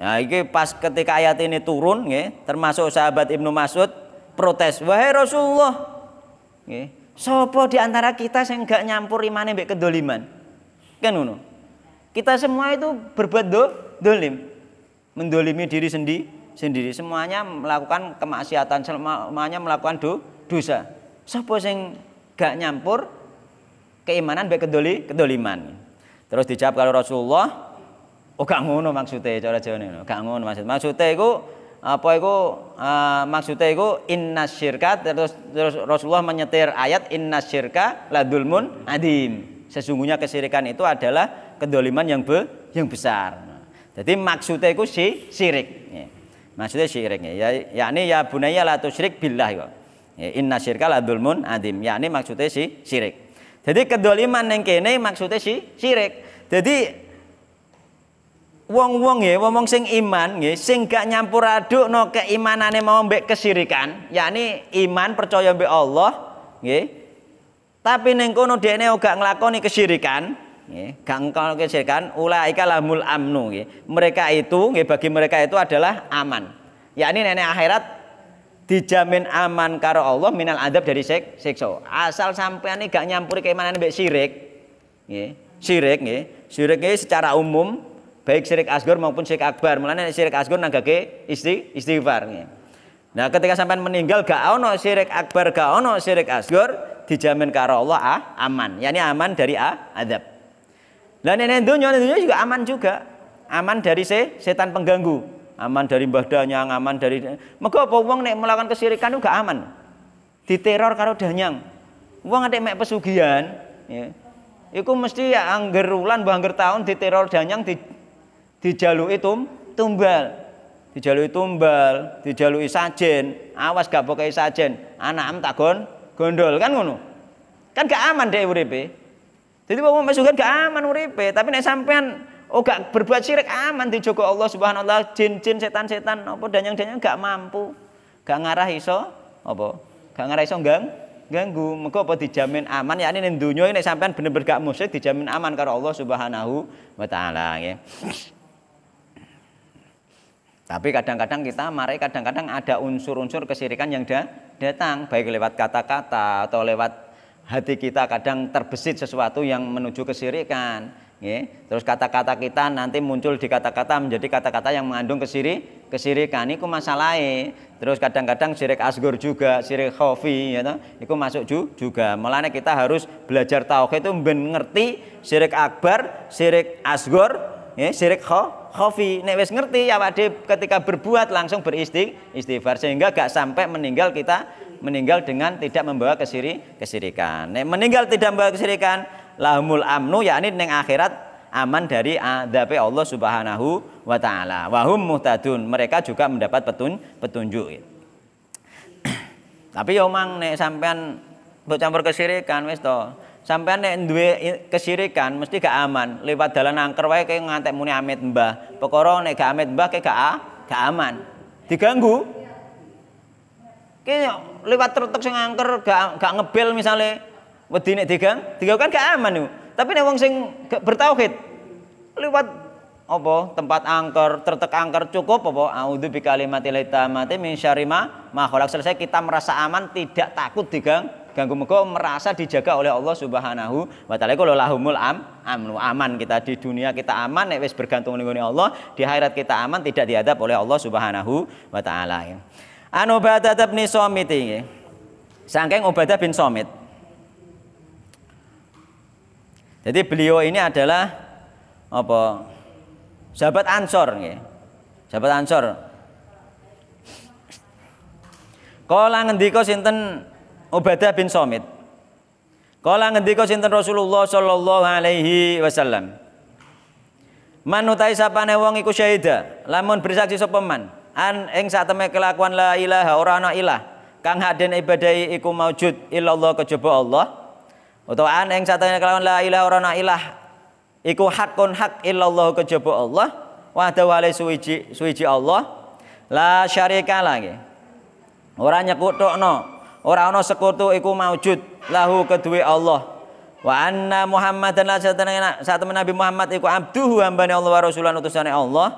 Nah, ini pas ketika ayat ini turun, ya, termasuk sahabat Ibnu Mas'ud protes, wahai Rasulullah, ya, sopo diantara kita yang nggak nyampur imannya mbek kedoliman. Kan ngono. Kita semua itu berbuat do, dolim. Mendolimi diri sendi, sendiri. Semuanya melakukan kemaksiatan, semuanya melakukan do, dosa. Sapa sing gak nyampur keimanan baik kedoli, kedoliman. Terus dijawab kalau Rasulullah, oh gak ngono maksudnya cara Jawa ngono. Gak ngono maksud. Maksudnya itu apa itu uh, e, maksudnya itu inna syirka terus, terus Rasulullah menyetir ayat inna syirka ladulmun adim Sesungguhnya kesirikan itu adalah kedoliman yang be, yang besar. Jadi maksudnya itu si syirik. Ya. Maksudnya syirik. Ya, yakni ya bunaya la tusyrik billah. Ya, inna syirka la dulmun adim. Yakni maksudnya si sirik. Jadi kedoliman yang kene maksudnya si sirik. Jadi wong-wong ya, wong-wong sing iman ya, sing gak nyampur aduk no keimanannya mau mbek kesirikan, yakni iman percaya mbek Allah, ya, tapi neng kono dekne gak ngelakoni kesyirikan, gak ngelakoni kesyirikan, ulaika lamul amnu Mereka itu bagi mereka itu adalah aman. Yakni nenek akhirat dijamin aman karo Allah minal adab dari sek sekso. Asal sampean gak nyampuri keimanan mbek syirik, Syirik Syirik secara umum baik syirik asgur maupun syirik akbar. Mulane syirik asgor nanggake isti istighfar Nah, ketika sampean meninggal gak ono syirik akbar, gak ono syirik asgur dijamin ke arah Allah ah, aman. Yani aman dari ah, adab. Dan nenek dunia, nenek dunia juga aman juga. Aman dari se, setan pengganggu. Aman dari mbah aman dari... Maka apa wong nek melakukan kesirikan itu gak aman. Diteror karo danyang. Wong ada mek pesugihan. Ya. itu mesti ya angger bulan, mbah angger tahun diteror danyang di, dijalui itu tumbal. itu tumbal, itu sajen. Awas gak pakai sajen. Anak am takon gondol kan ngono. Kan gak aman deh uripe. Jadi wong mesugan gak aman uripe, tapi nek sampean oh gak berbuat syirik aman dijogo Allah Subhanahu wa jin-jin, setan-setan apa danyang-danyang gak mampu. Gak ngarah iso apa? Gak ngarah iso gang ganggu. Mengko apa dijamin aman ya ini ning donya nek sampean bener-bener gak musyrik dijamin aman karo Allah Subhanahu wa taala nggih. Tapi kadang-kadang kita mari kadang-kadang ada unsur-unsur kesirikan yang da datang baik lewat kata-kata atau lewat hati kita kadang terbesit sesuatu yang menuju kesirikan. Ya. Terus kata-kata kita nanti muncul di kata-kata menjadi kata-kata yang mengandung kesiri, kesirikan. Iku masalahnya. Terus kadang-kadang syirik asgur juga, syirik khofi, ya Iku masuk juga. Melane kita harus belajar tauhid itu mengerti sirik akbar, syirik asgur, ya, syirik khofi khafi nek wis ngerti awak ya, dhewe ketika berbuat langsung istighfar sehingga gak sampai meninggal kita meninggal dengan tidak membawa kesiri kesirikan nek meninggal tidak membawa kesirikan lahumul amnu yakni ning akhirat aman dari adab. Allah Subhanahu wa taala wahum muhtadun mereka juga mendapat petun petunjuk tapi ya mang nek sampean bercampur kesirikan wis to sampean nek duwe kesirikan mesti gak aman. Lewat dalan angker wae kayak ngantek muni amit mbah. Perkara nek gak amit mbah kayak gak a, gak aman. Diganggu. Kayak lewat tertek sing angker gak gak ngebel misalnya wedi nek digang, digang kan gak aman yo. Tapi nek wong sing bertauhid lewat apa tempat angker, tertek angker cukup apa auzu bi kalimatil tamati min syarima ma Selesai kita merasa aman, tidak takut digang ganggu mereka merasa dijaga oleh Allah Subhanahu wa taala iku lahumul am amnu aman kita di dunia kita aman nek wis bergantung ning Allah di akhirat kita aman tidak diadab oleh Allah Subhanahu wa taala anu badat bin somit iki saking Ubadah bin Somit jadi beliau ini adalah apa sahabat Ansor nggih sahabat Ansor Kala ngendika sinten Ubadah bin Somit. Kala ngendika sinten Rasulullah sallallahu alaihi wasallam. Man utahi sapane wong iku syahida, lamun bersaksi sapa man an ing sateme kelakuan la ilaha ora ana ilah kang haden ibadahi iku maujud illallah kejaba Allah. Utawa an ing sateme kelakuan la ilaha ora ana ilah iku hakun hak illallah kejaba Allah wahdahu alai suwiji suwiji Allah la syarika lagi. Ora nyekutokno ora ana sekutu iku maujud lahu kedue Allah wa anna muhammadan la saat nabi Muhammad iku abduhu hambane Allah wa rasulan utusane Allah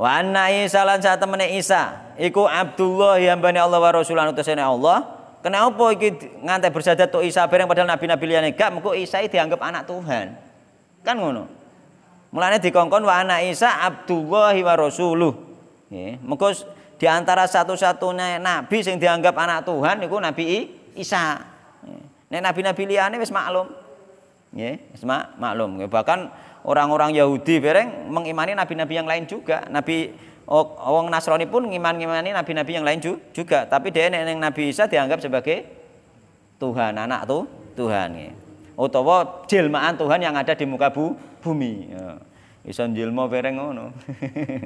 wa anna Isa lan saat Isa iku Abdullah hambane Allah wa rasulan utusane Allah kenapa iki ngantek bersadat tok Isa bareng padahal nabi-nabi liyane gak mengko Isa dianggap anak Tuhan kan ngono mulane dikongkon wa anna Isa Abdullah wa rasuluh nggih mengko di antara satu-satunya nabi yang dianggap anak Tuhan itu Nabi Isa. Nek nabi-nabi liyane wis maklum. Nggih, wis maklum. Bahkan orang-orang Yahudi bereng mengimani nabi-nabi yang lain juga. Nabi wong Nasrani pun ngiman-ngimani nabi-nabi yang lain juga. Tapi dia nek Nabi Isa dianggap sebagai Tuhan, anak tuh Tuhan Oh Utawa jelmaan Tuhan yang ada di muka bu, bumi. Ya, Isan jelma bereng ngono.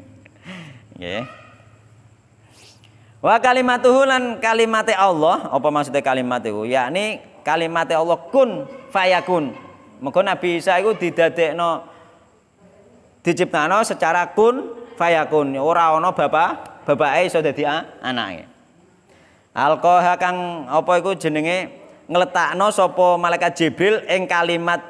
Nggih. Wa kalimatuhu lan kalimate Allah, apa maksudnya kalimatuhu? Yakni kalimate Allah kun fayakun. maka Nabi Isa itu didadekno diciptakno secara kun fayakun. Ya ora ana bapak, Bapak iso dadi anaknya. Alqaha kang apa itu jenenge ngeletakno sopo malaikat Jibril ing kalimat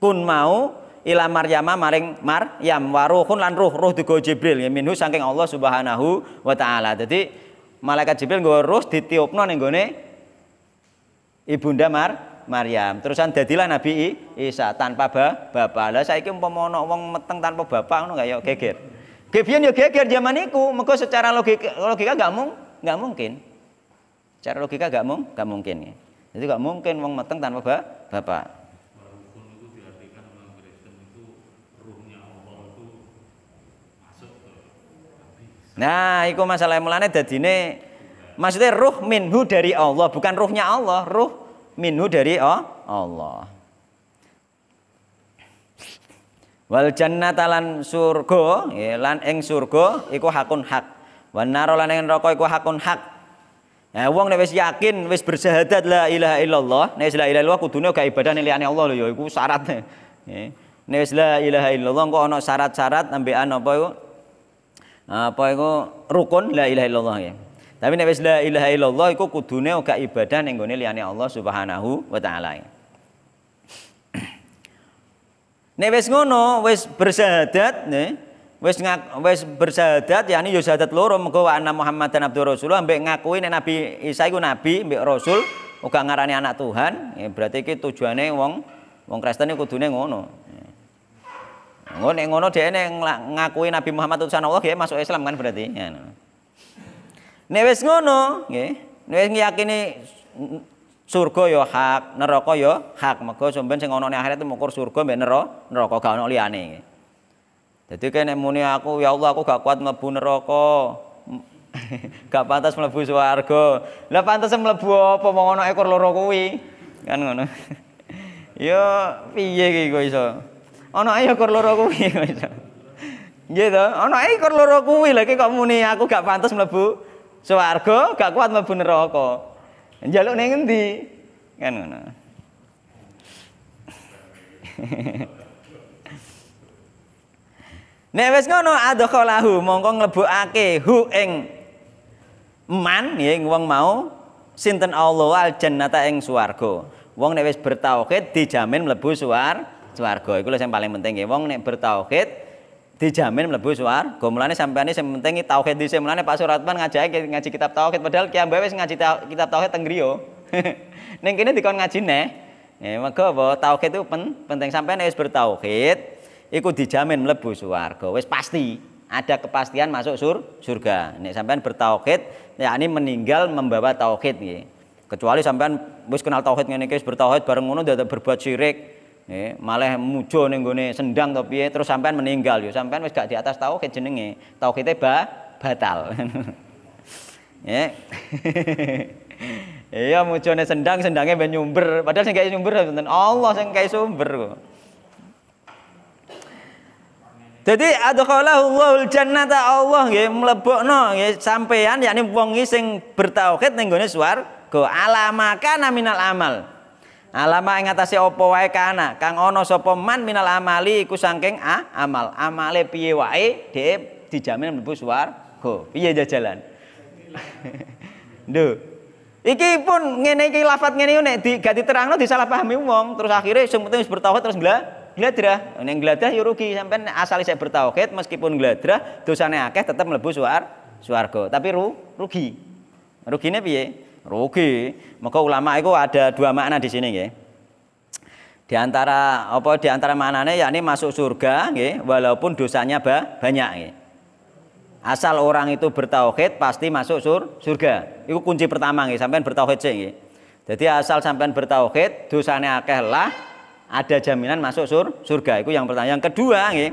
kun mau ila Maryama maring Maryam waruhun lan ruh ruh digo Jibril ya minhu saking Allah Subhanahu wa taala. Dadi malaikat Jibril nggo ruh ditiupno ning gone Ibunda Mar Maryam. Terusan dadilah Nabi Isa tanpa ba bapak. Lah saiki umpama ana wong meteng tanpa bapak ngono gak ya geger. Gebian ya geger zaman niku, mergo secara logika logika gak mung gak mungkin. Secara logika gak mung gak mungkin. Jadi gak mungkin wong meteng tanpa ba bapak. Nah, itu masalah dari ini maksudnya ruh minhu dari Allah, bukan ruhnya Allah, ruh minhu dari Allah. Wal jannata lan surga, ya, lan ing surga iku hakun hak. Wan nar lan ing neraka iku hakun hak. Ya wong nek wis yakin, wis bersahadat la ilaha illallah, nek la ilaha illallah kudune gak ibadah ning liyane Allah lho ya iku syaratnya. Nek wis la ilaha illallah kok ana syarat-syarat ambekan apa iku apa iku rukun la ilaha illallah ya. Tapi nek wis la ilaha illallah iku kudune ora ibadah ning gone liyane Allah Subhanahu wa taala. Ya. Nek wis ngono wis bersyahadat ne wis ngak wis bersyahadat yakni yo syahadat loro mergo wa anna Muhammadan abdur Rasul mbek ngakui nek Nabi Isa iku nabi ambek rasul uga ngarani anak Tuhan ya berarti iki tujuane wong wong Kristen iku kudune ngono. Oh, ngono ngono dia neng ngakui Nabi Muhammad utusan Allah ya masuk Islam kan berarti. Ya. Nek wis ngono, nggih. Nek wis yakini surga ya hak, neraka ya hak. Mega sampean sing ana ning akhirat mukur surga mbek neraka, neraka gak ono liyane. Jadi kene muni aku ya Allah aku gak kuat mlebu neraka. gak pantas mlebu swarga. Lah pantas mlebu apa mong ekor loro kuwi. Kan ngono. ya piye iki kok iso? Ana no, ayo ya loro kuwi. Nggih gitu. to, ana ae kur loro kuwi lha kok muni aku gak pantas mlebu swarga, gak kuat mlebu neraka. Njaluk ning endi? Kan ngono. Nek wis ngono adkhalahu mongko mlebokake hu ing man ya wong mau sinten Allah al jannata ing swarga. Wong nek wis bertauhid dijamin mlebu swarga swarga. itu lho sing paling penting nggih. Wong nek bertauhid dijamin mlebu swarga. Mulane sampeyan sing penting tauhid dhisik. Mulane Pak Suratman ngajak ngaji kitab tauhid padahal kiam Mbah wis ngaji kitab tauhid teng griya. Ning kene dikon ngaji neh. Ya, maka apa tauhid itu pen, penting sampeyan wis bertauhid iku dijamin mlebu swarga. Wis pasti ada kepastian masuk sur surga. Nek sampeyan bertauhid yakni meninggal membawa tauhid nggih. Kecuali sampean wis kenal tauhid ngene iki wis bertauhid bareng ngono dadak berbuat syirik. Nggih, eh, malah mujo ning sendang tapi terus sampean meninggal yo. Ya, sampean wis gak di atas tauhid jenenge. kita ba batal. ya. Iya mujone sendang, sendangnya ben nyumber. Padahal sing kayak nyumber sinten? Ya, Allah sing kayak sumber kok. Jadi adkhalahul jannata Allah nggih mlebokno nggih sampean yakni wong sing bertauhid suar gone swarga. Alamaka naminal amal. Alama ing atase apa wae kana kang ana sapa man minal amali iku saking ah, amal. Amale piye wae de dijamin mlebu swarga. Piye jajalan? Lho. iki pun ngene iki lafat ngene nek di, gak diterangno disalahpahami wong terus akhirnya sing penting wis bertauhid terus gla gladrah. Nek gladrah yo rugi sampean asal isih bertauhid meskipun gladrah dosane akeh tetep mlebu swarga. Tapi ru, rugi. Rugine piye? rugi. Maka ulama itu ada dua makna di sini ya. Di antara apa di antara ya yakni masuk surga ya walaupun dosanya banyak ya. Asal orang itu bertauhid pasti masuk sur surga. Itu kunci pertama ya sampai bertauhid sih ya. Jadi asal sampai bertauhid, dosanya akeh lah, ada jaminan masuk sur surga. Itu yang pertama. Yang kedua ya.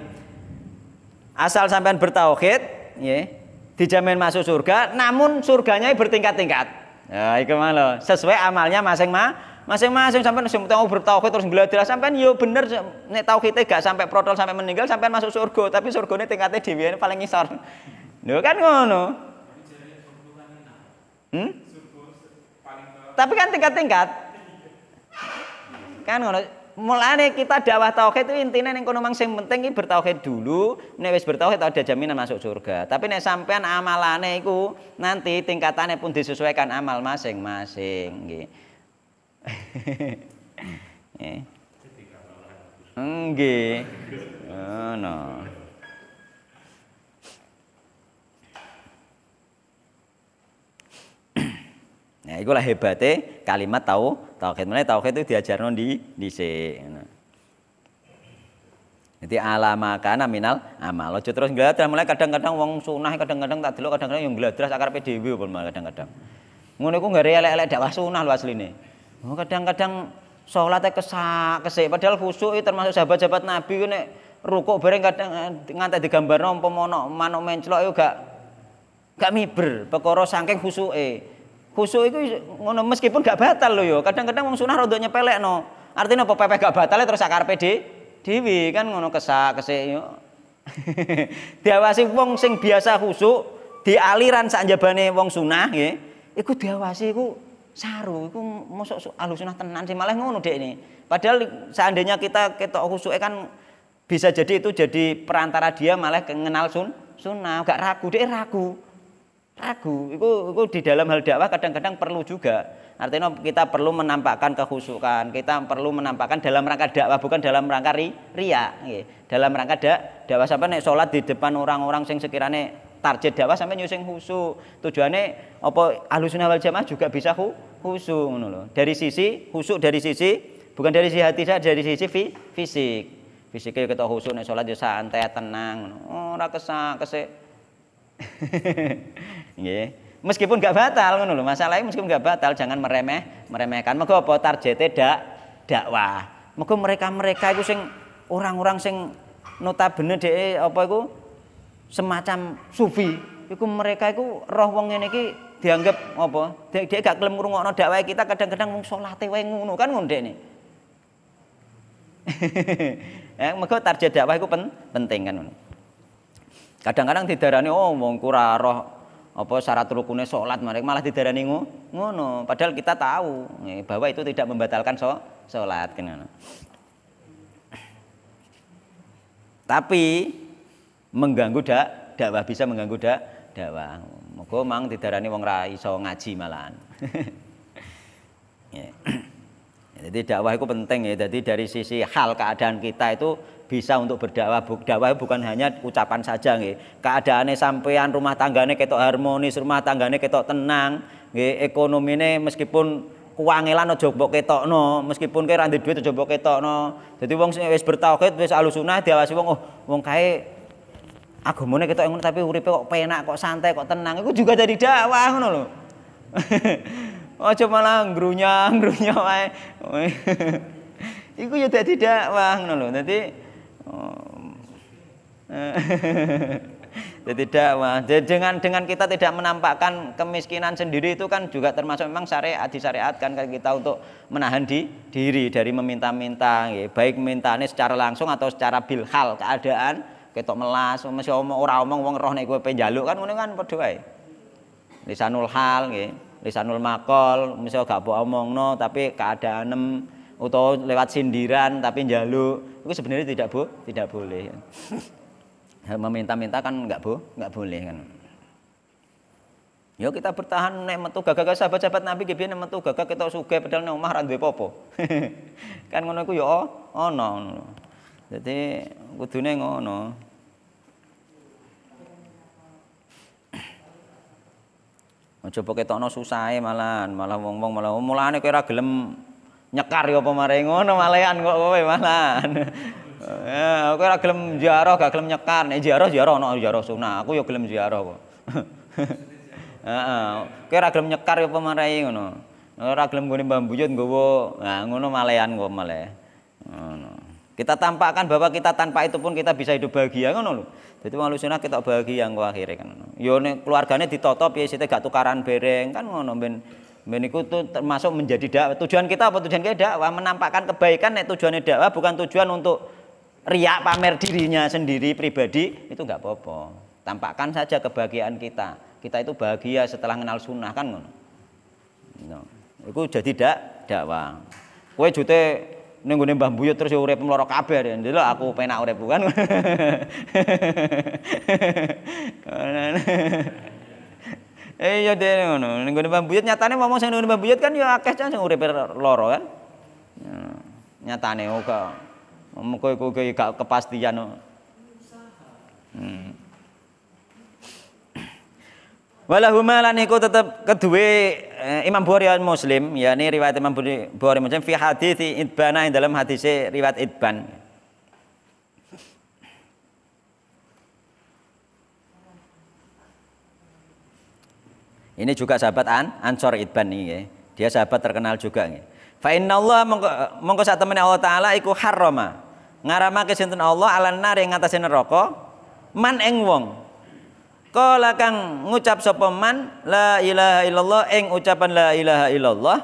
asal sampai bertauhid ya, dijamin masuk surga, namun surganya bertingkat-tingkat ya itu malo sesuai amalnya masing-masing masing-masing sampai sing tau bertauhid terus belajar sampai yo bener nek kita gak sampai protol sampai meninggal sampai masuk surga tapi ini tingkatnya dhewe paling ngisor. Lho kan ngono. Hmm? Tapi kan tingkat-tingkat. Kan ngono mulane kita dakwah tauhid itu intinya yang kono sing penting bertauhid dulu, nek wis bertauhid ada jaminan masuk surga. Tapi nek sampean amalane iku nanti tingkatannya pun disesuaikan amal masing-masing nggih. Nggih. Oh no. Ya, nah, itulah hebatnya kalimat tahu tauhid. Mulai tauhid itu diajarkan di dhisik. Jadi alama kana minal amal. Ojo terus gladras, mulai kadang-kadang wong sunah kadang-kadang tak delok kadang-kadang yang gladras akar dhewe pun malah kadang-kadang. Ngono iku nggare elek-elek dakwah sunah lho asline. Oh, kadang-kadang salatnya kesak kesek. padahal khusyuk termasuk sahabat-sahabat Nabi ku nek rukuk bareng kadang eh, ngantek digambarno umpama manuk menclok yo gak gak miber perkara saking khusuke. Khusuk itu ngono meskipun gak batal loh yo. Kadang-kadang wong sunah rodok pelek no. Artinya apa pepeh gak batal ya terus akar PD dewi kan ngono kesak kesik yo. diawasi wong sing biasa khusuk di aliran sak wong sunah ya, Iku diawasi iku saru iku mosok ahlu sunah tenan sih malah ngono dek ini. Padahal seandainya kita ketok khusuk kan bisa jadi itu jadi perantara dia malah kenal sun sunah, gak ragu dek ragu ragu itu, itu di dalam hal dakwah kadang-kadang perlu juga artinya kita perlu menampakkan kehusukan kita perlu menampakkan dalam rangka dakwah bukan dalam rangka ri, ria nggih. dalam rangka dak dakwah sampai nek sholat di depan orang-orang sing sekiranya target dakwah sampai nyusing husu tujuannya apa alusunah wal jamaah juga bisa hu, husu loh dari sisi husuk dari sisi bukan dari sisi hati saja dari sisi fi, fisik fisiknya kita husuk nek sholat di ya santai tenang orang oh, kesak kesek meskipun gak batal ngono lho, masalahnya meskipun gak batal jangan meremeh, meremehkan. Mego apa target tidak dakwah. Mego mereka-mereka itu sing orang-orang sing notabene deh. apa itu semacam sufi. Iku mereka itu roh wong ini dianggap apa? Dia dhek gak gelem ngrungokno dakwah kita kadang-kadang mung salate wae ngono kan ngono nih. Ya, eh, mego target dakwah itu pen, penting kan ngono. Kadang-kadang didarani oh wong kurang roh apa syarat rukunnya sholat mereka malah didarani ngono padahal kita tahu ya, bahwa itu tidak membatalkan sholat kenapa tapi mengganggu dak dakwah bisa mengganggu dak dakwah moga mang didarani wong ra iso ngaji malahan ya. jadi dakwah itu penting ya jadi dari sisi hal keadaan kita itu bisa untuk berdakwah. Dakwah bukan hanya ucapan saja nggih. Keadaannya sampean rumah tanggane ketok harmonis, rumah tanggane ketok tenang, nggih ekonomine meskipun kuangelan aja mbok ketokno, meskipun kowe ra duit aja mbok ketokno. Dadi wong sing wis bertauhid wis alusunah diawasi wong oh wong kae agamane ketok ngono tapi uripe kok penak, kok santai, kok tenang. Iku juga jadi dakwah ngono lho. Aja malah ngrunya, ngrunya wae. Iku ya dadi dakwah ngono lho. Dadi Oh. Ya tidak dengan dengan kita tidak menampakkan kemiskinan sendiri itu kan juga termasuk memang syariat disyariatkan kan kita untuk menahan di diri dari meminta-minta ya. baik mintanya secara langsung atau secara bilhal keadaan kita melas masih omong orang omong wong roh nek penjaluk kan ngono kan padha lisanul hal nggih lisanul makol mesti gak mbok omongno tapi keadaan atau lewat sindiran tapi jaluk itu sebenarnya tidak bu tidak boleh meminta-minta kan nggak bu nggak boleh kan Yo kita bertahan nek metu gak sahabat-sahabat Nabi ki biyen metu gak kita sugih padahal nek omah ra popo. kan ngono iku yo ya, oh, ono ngono. Dadi oh no Aja pokoke tokno susahe malan, malah wong-wong malah mulane kira gelem nyekar yo ya pemareng ngono malayan kok kowe Malan, Ya, aku ora gelem ziarah, gak gelem nyekar. Nek ziarah ziarah ono ziarah sunah. Aku yo ya gelem ziarah kok. Heeh. Kowe ora gelem nyekar yo ya pemareng ngono. Ora gelem gone Mbah Buyut nggowo. Nah, ngono malayan kok malah. Ngono. Kita tampakkan bahwa kita tanpa itu pun kita bisa hidup bahagia ngono lho. Jadi wong sunah kita bahagia engko akhire kan. Yo nek keluargane ditotop ya sithik gak tukaran bereng kan ngono ben Meniku itu termasuk menjadi dakwah. Tujuan kita apa? Tujuan kita dakwah menampakkan kebaikan. Nek tujuannya dakwah bukan tujuan untuk riak pamer dirinya sendiri pribadi itu nggak apa-apa. Tampakkan saja kebahagiaan kita. Kita itu bahagia setelah kenal sunnah kan ngono. No. Iku jadi dak dakwah. Kowe jute ning gone Mbah Buyut terus ya urip mloro kabeh. Ndelok ya. aku penak urip bukan. Eh ya deh ngono. Ning gone pambuyut nyatane ngomong sing ngene pambuyut kan ya akeh kan sing uripe loro kan. Ya, nyatane uga. Oh, ngomong kowe kowe gak kepastian. Hmm. Walahuma lan iku tetep kedue eh, Imam Bukhari dan Muslim, ini riwayat Imam Bukhari Muslim fi hadis Idbana dalam hadise riwayat Idban. Ini juga sahabat An, Ansor Idban nih ya. Dia sahabat terkenal juga nih. Ya. Fa inna Allah mongko sak temene Allah taala iku harrama. Ngaramake sinten Allah ala nar ing atasnya neraka man engwong. wong. Kala kang ngucap sapa man la ilaha illallah ing ucapan la ilaha illallah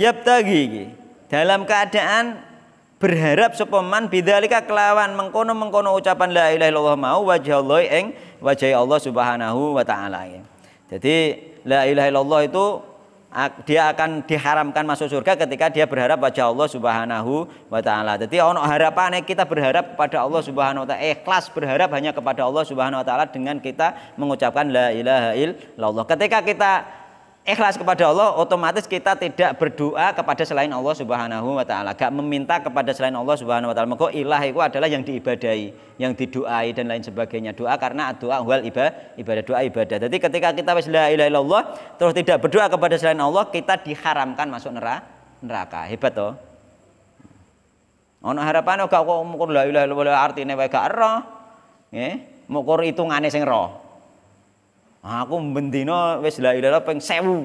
yabtagi Dalam keadaan berharap sapa man bidzalika kelawan mengkono-mengkono ucapan la ilaha illallah mau wajah Allah ing wajah Allah Subhanahu wa taala. Ya. Jadi la ilaha illallah itu dia akan diharamkan masuk surga ketika dia berharap wajah Allah Subhanahu wa taala. Jadi ono harapane kita berharap kepada Allah Subhanahu wa taala, ikhlas berharap hanya kepada Allah Subhanahu wa taala dengan kita mengucapkan la ilaha illallah. Ketika kita ikhlas kepada Allah otomatis kita tidak berdoa kepada selain Allah Subhanahu wa taala, gak meminta kepada selain Allah Subhanahu wa taala. Maka ilah itu adalah yang diibadahi, yang didoai dan lain sebagainya. Doa karena doa wal ibadah, doa ibadah. Jadi ketika kita wis la ilaha illallah terus tidak berdoa kepada selain Allah, kita diharamkan masuk neraka. neraka. Hebat toh? Ono harapan oh, kok kok mukur la ilaha illallah artine wae gak ero. Nggih, mukur hitungane sing roh. Ah, aku bendina wis la ilaha ping 1000.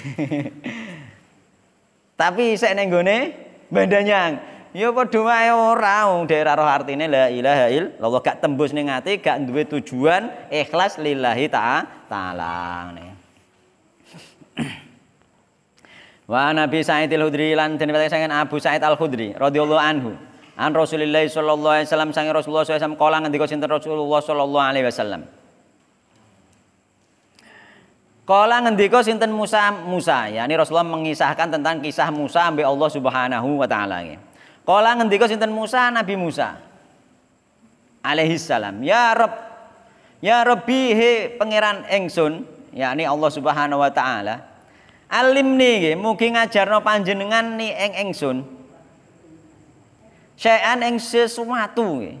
Tapi saya nenggone bandanyang. Ya padha wae ora wong daerah roh artine la ilaha illallah gak tembus ning ati, gak duwe tujuan ikhlas lillahi ta'ala. Wa Nabi Sa'id Al-Khudri lan den Abu Sa'id Al-Khudri radhiyallahu anhu. An Rasulillah sallallahu alaihi wasallam sang Rasulullah sallallahu alaihi wasallam kala ngendika sinten Rasulullah sallallahu alaihi wasallam. Kala ngendika sinten Musa Musa, yakni Rasulullah mengisahkan tentang kisah Musa ambil Allah Subhanahu wa taala. Kala ngendika sinten Musa Nabi Musa alaihi salam, ya Rabb ya Rabbi he pangeran engsun, yakni Allah Subhanahu wa taala. Alimni mugi ngajarno panjenengan ni Eng ingsun syai'an ing sesuatu nggih.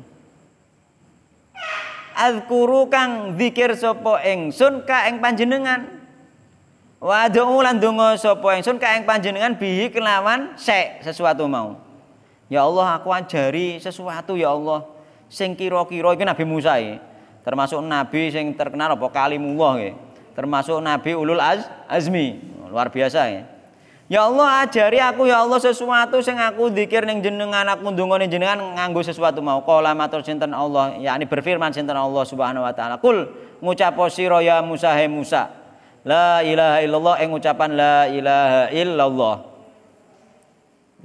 Azkuru kang zikir sapa ingsun ka ing panjenengan. Wa du'u lan donga sapa ingsun ka ing panjenengan bihi kelawan syai' sesuatu mau. Ya Allah aku ajari sesuatu ya Allah sing kira-kira iki Nabi Musa ya. Termasuk nabi sing terkenal apa kalimullah ya. Termasuk nabi ulul az azmi. Luar biasa ya. Ya Allah ajari aku ya Allah sesuatu sing aku dzikir ning jenengan aku ndonga ning jenengan nganggo sesuatu mau. Qala matur sinten Allah, yakni berfirman sinten Allah Subhanahu wa taala. Kul ngucap sira ya Musa he Musa. La ilaha illallah ing eh, ucapan la ilaha illallah.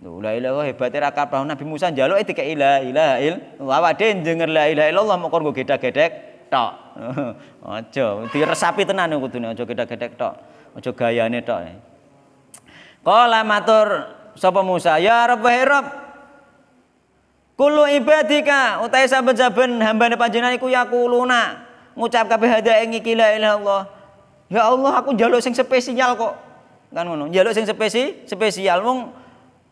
Duh, la ilaha hebate ra kabeh Nabi Musa njaluke dikek la ilaha illallah. Awake dhewe la ilaha illallah mok nggo gedhek-gedhek tok. Aja diresapi tenan kudune aja gedhek-gedhek tok. Aja gayane tok. Qala matur sapa Musa, ya Rabb wa Rabb. Kulo ibadika utahe saben-saben hambane panjenengan iku yaquluna ngucap kabeh hada ing iki la ilaha Allah. Ya Allah aku njaluk sing spesial kok. Kan ngono, njaluk sing spesi, spesial wong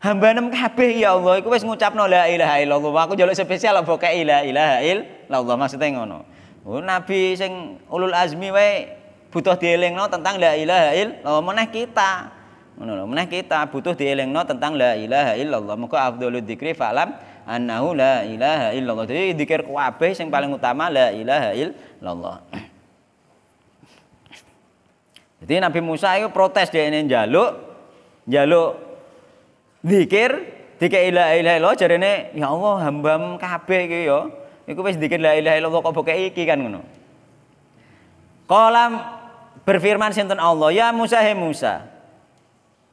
hambanem kabeh ya Allah iku wis ngucapno la ilaha illallah. Aku njaluk spesial apa kok la ilaha illallah maksudnya ngono. Oh, nabi sing ulul azmi wae butuh dielingno tentang la ilaha illallah meneh kita. Ngono kita butuh dielingno tentang la ilaha illallah. muka Abdul dikri fa'lam annahu la ilaha illallah. Jadi dikir kabeh yang paling utama la ilaha illallah. Jadi Nabi Musa itu protes dia ini jaluk, jaluk dikir dikir la ilaha illallah ini ya Allah hambam kabeh gitu ya. Iku wis dikir la ilaha illallah kok bokeh iki kan ngono. Kolam berfirman sinten Allah, ya Musa he Musa,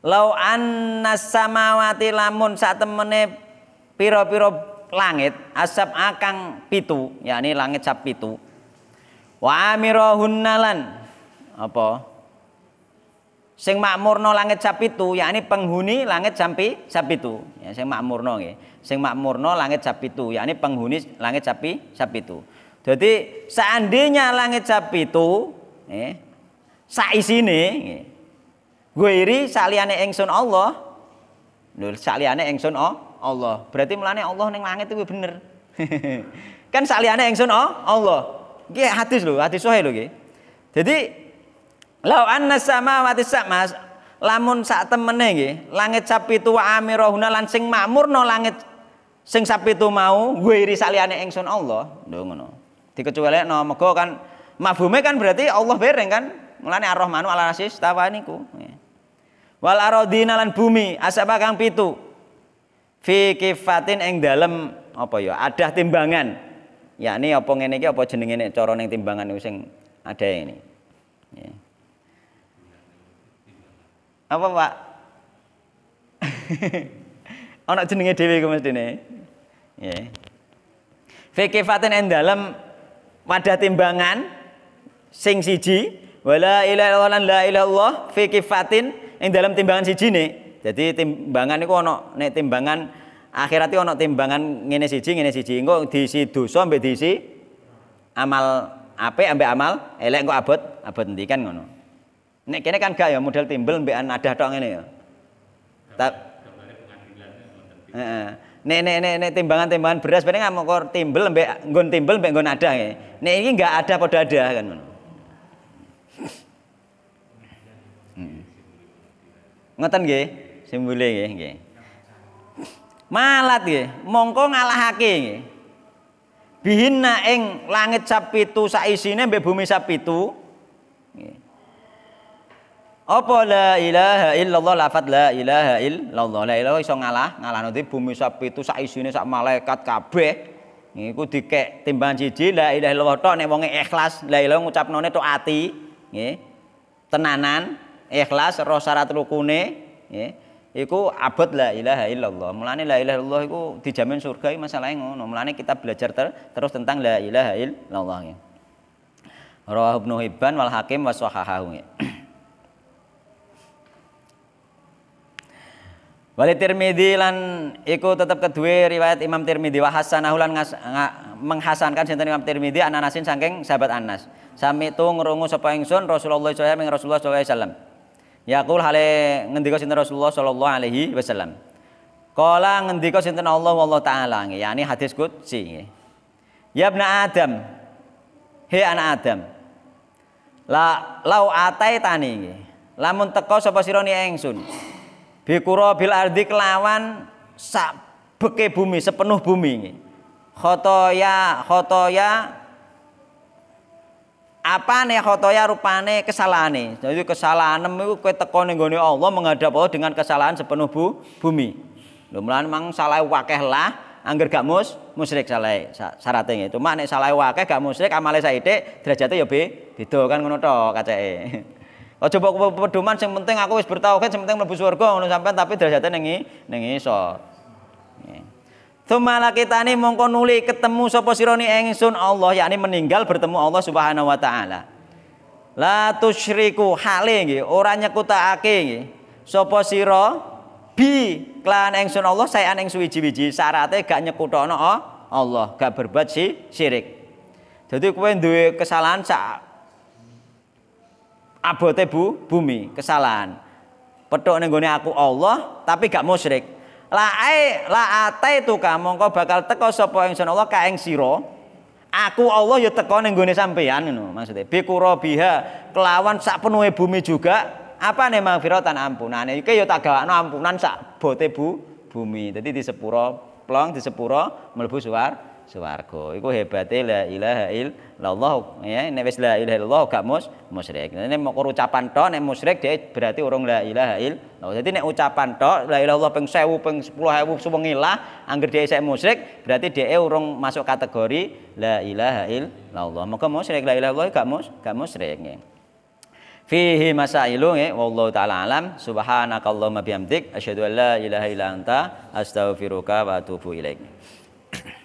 Lau annas samawati lamun saat temene piro-piro langit asap akang pitu yakni langit sap pitu wa amirahunnalan apa sing makmurno langit sap pitu yakni penghuni langit sampi sap pitu ya sing makmurno nggih sing makmurno langit sap pitu yakni penghuni langit sapi sap pitu jadi seandainya langit sap pitu eh sak isine nggih Guiri saliannya ingsun Allah. Lho saliyane Oh Allah. Berarti mulane Allah neng langit gue bener. kan saliyane Oh Allah. Iki hadis lho, hadis sahih lho iki. Jadi lau sama mati sama lamun sak temene nggih, langit sapitu amirohuna amirahuna lan sing makmurno langit sing sapitu mau iri saliannya ingsun Allah. Lho ngono. Dikecualikno mego kan mafhume kan berarti Allah bereng kan. Mulane Ar-Rahmanu ala arsy niku. Ya wal aradina lan bumi asapa kang pitu fi kifatin ing dalem apa ya ada timbangan yakni apa ngene iki apa jenenge nek cara ning timbangan niku sing ada ini ya. apa Pak ana jenenge dhewe iku mestine ya fi kifatin ing dalem wadah timbangan sing siji wala ilaha illallah la ilaha illallah fi kifatin yang dalam timbangan siji nih. Jadi timbangan itu ono nek timbangan akhirat itu ono timbangan ngene siji ngene siji. Engko diisi dosa ambek diisi amal apa ambek amal elek engko abot abot nanti kan ngono. Nek kene kan gak ya model timbel mbek ada tok ngene ya. Tak Nek nek nek nek timbangan-timbangan beras paling kor timbel mbek nggon timbel mbek nggon ada. Nek ini enggak ada pada ada kan ngono. Ngoten nggih, simbole nggih nggih. Malat nggih, mongko ngalahake nggih. Bihinna ing langit sapitu saisine mbek bumi sapitu. Nggih. Apa la ilaha illallah lafat la ilaha illallah. La ilaha iso ngalah, nanti bumi sapitu saisine sak malaikat kabeh. Niku dikek timbangan siji la ilaha illallah tok nek wonge ikhlas la ilaha ngucapnone tok ati nggih. Tenanan ikhlas roh syarat rukune ya iku abot la ilaha illallah mulane la ilaha illallah iku dijamin surga iki masalahe ngono mulane kita belajar ter terus tentang la ilaha illallah ya Rawahu Ibnu Hibban wal Hakim wa sahahahu. Ya. Wali Tirmidzi lan iku tetap kedua riwayat Imam Tirmidzi wa hasanahu lan menghasankan sinten Imam Tirmidzi an Anasin saking sahabat Anas. Sami tu ngrungu sapa ingsun Rasulullah sallallahu alaihi wasallam. Yaqul hale ngendika sinten Rasulullah sallallahu alaihi wasallam. Kala ngendika sinten Allah Allah taala nggih, ini hadis qudsi nggih. Ya ibna Adam. He anak Adam. La lau atai tani nggih. Lamun teko sapa sira ni ingsun. Bikura bil ardi kelawan sak beke bumi, sepenuh bumi nggih. Khotoya khotoya apa nih khotoya rupane nih Jadi kesalahan itu kowe teko ning Allah menghadap Allah dengan kesalahan sepenuh bu, bumi. lumayan mang salah wakeh lah angger gak mus musrik salah syaratnya itu mana nek salah wakeh gak musrik amale saithik derajatnya ya be itu kan ngono kaca e Aja coba pedoman yang penting aku wis bertauhid yang penting lebih surga ngono sampai tapi derajatnya nengi nengi so kita ini mongko nuli ketemu sapa sirani engsun Allah yakni meninggal bertemu Allah Subhanahu wa taala. La tusyriku hale nggih ora nyekutake nggih sapa sira bi klan Engsun Allah saya ing suwi wiji syarate gak nyekutono Allah, gak berbuat si syirik. Jadi kowe duwe kesalahan sak abote bu bumi, kesalahan. Petuk ning aku Allah tapi gak musyrik. Lae la ate kamu kau bakal teko sapa ingsun Allah ka ing sira. Aku Allah yo ya teko nenggune gone sampean maksudnya maksude. Bi biha kelawan sak penuhe bumi juga apa nih maghfiratan ampunane iki yo ya tak gawakno ampunan sak bote bu bumi. jadi di sepuro plong di sepuro melebu suar swarga. Iku hebate la ilaha illallah. Ya, nek wis la ilaha illallah gak mus musyrik. Nah, nek mau ucapan tok nek musyrik dia berarti urung la ilaha illallah. Jadi nek ucapan tok la ilaha illallah ping 1000 ping 10000 sewengi lah angger dia isek musyrik berarti dia urung masuk kategori la ilaha illallah. Maka musyrik la ilaha illallah gak mus gak musyrik. Ya. Fihi masailu ya wallahu taala alam subhanakallahumma bihamdik asyhadu an la ilaha illa anta astaghfiruka wa atubu ilaik.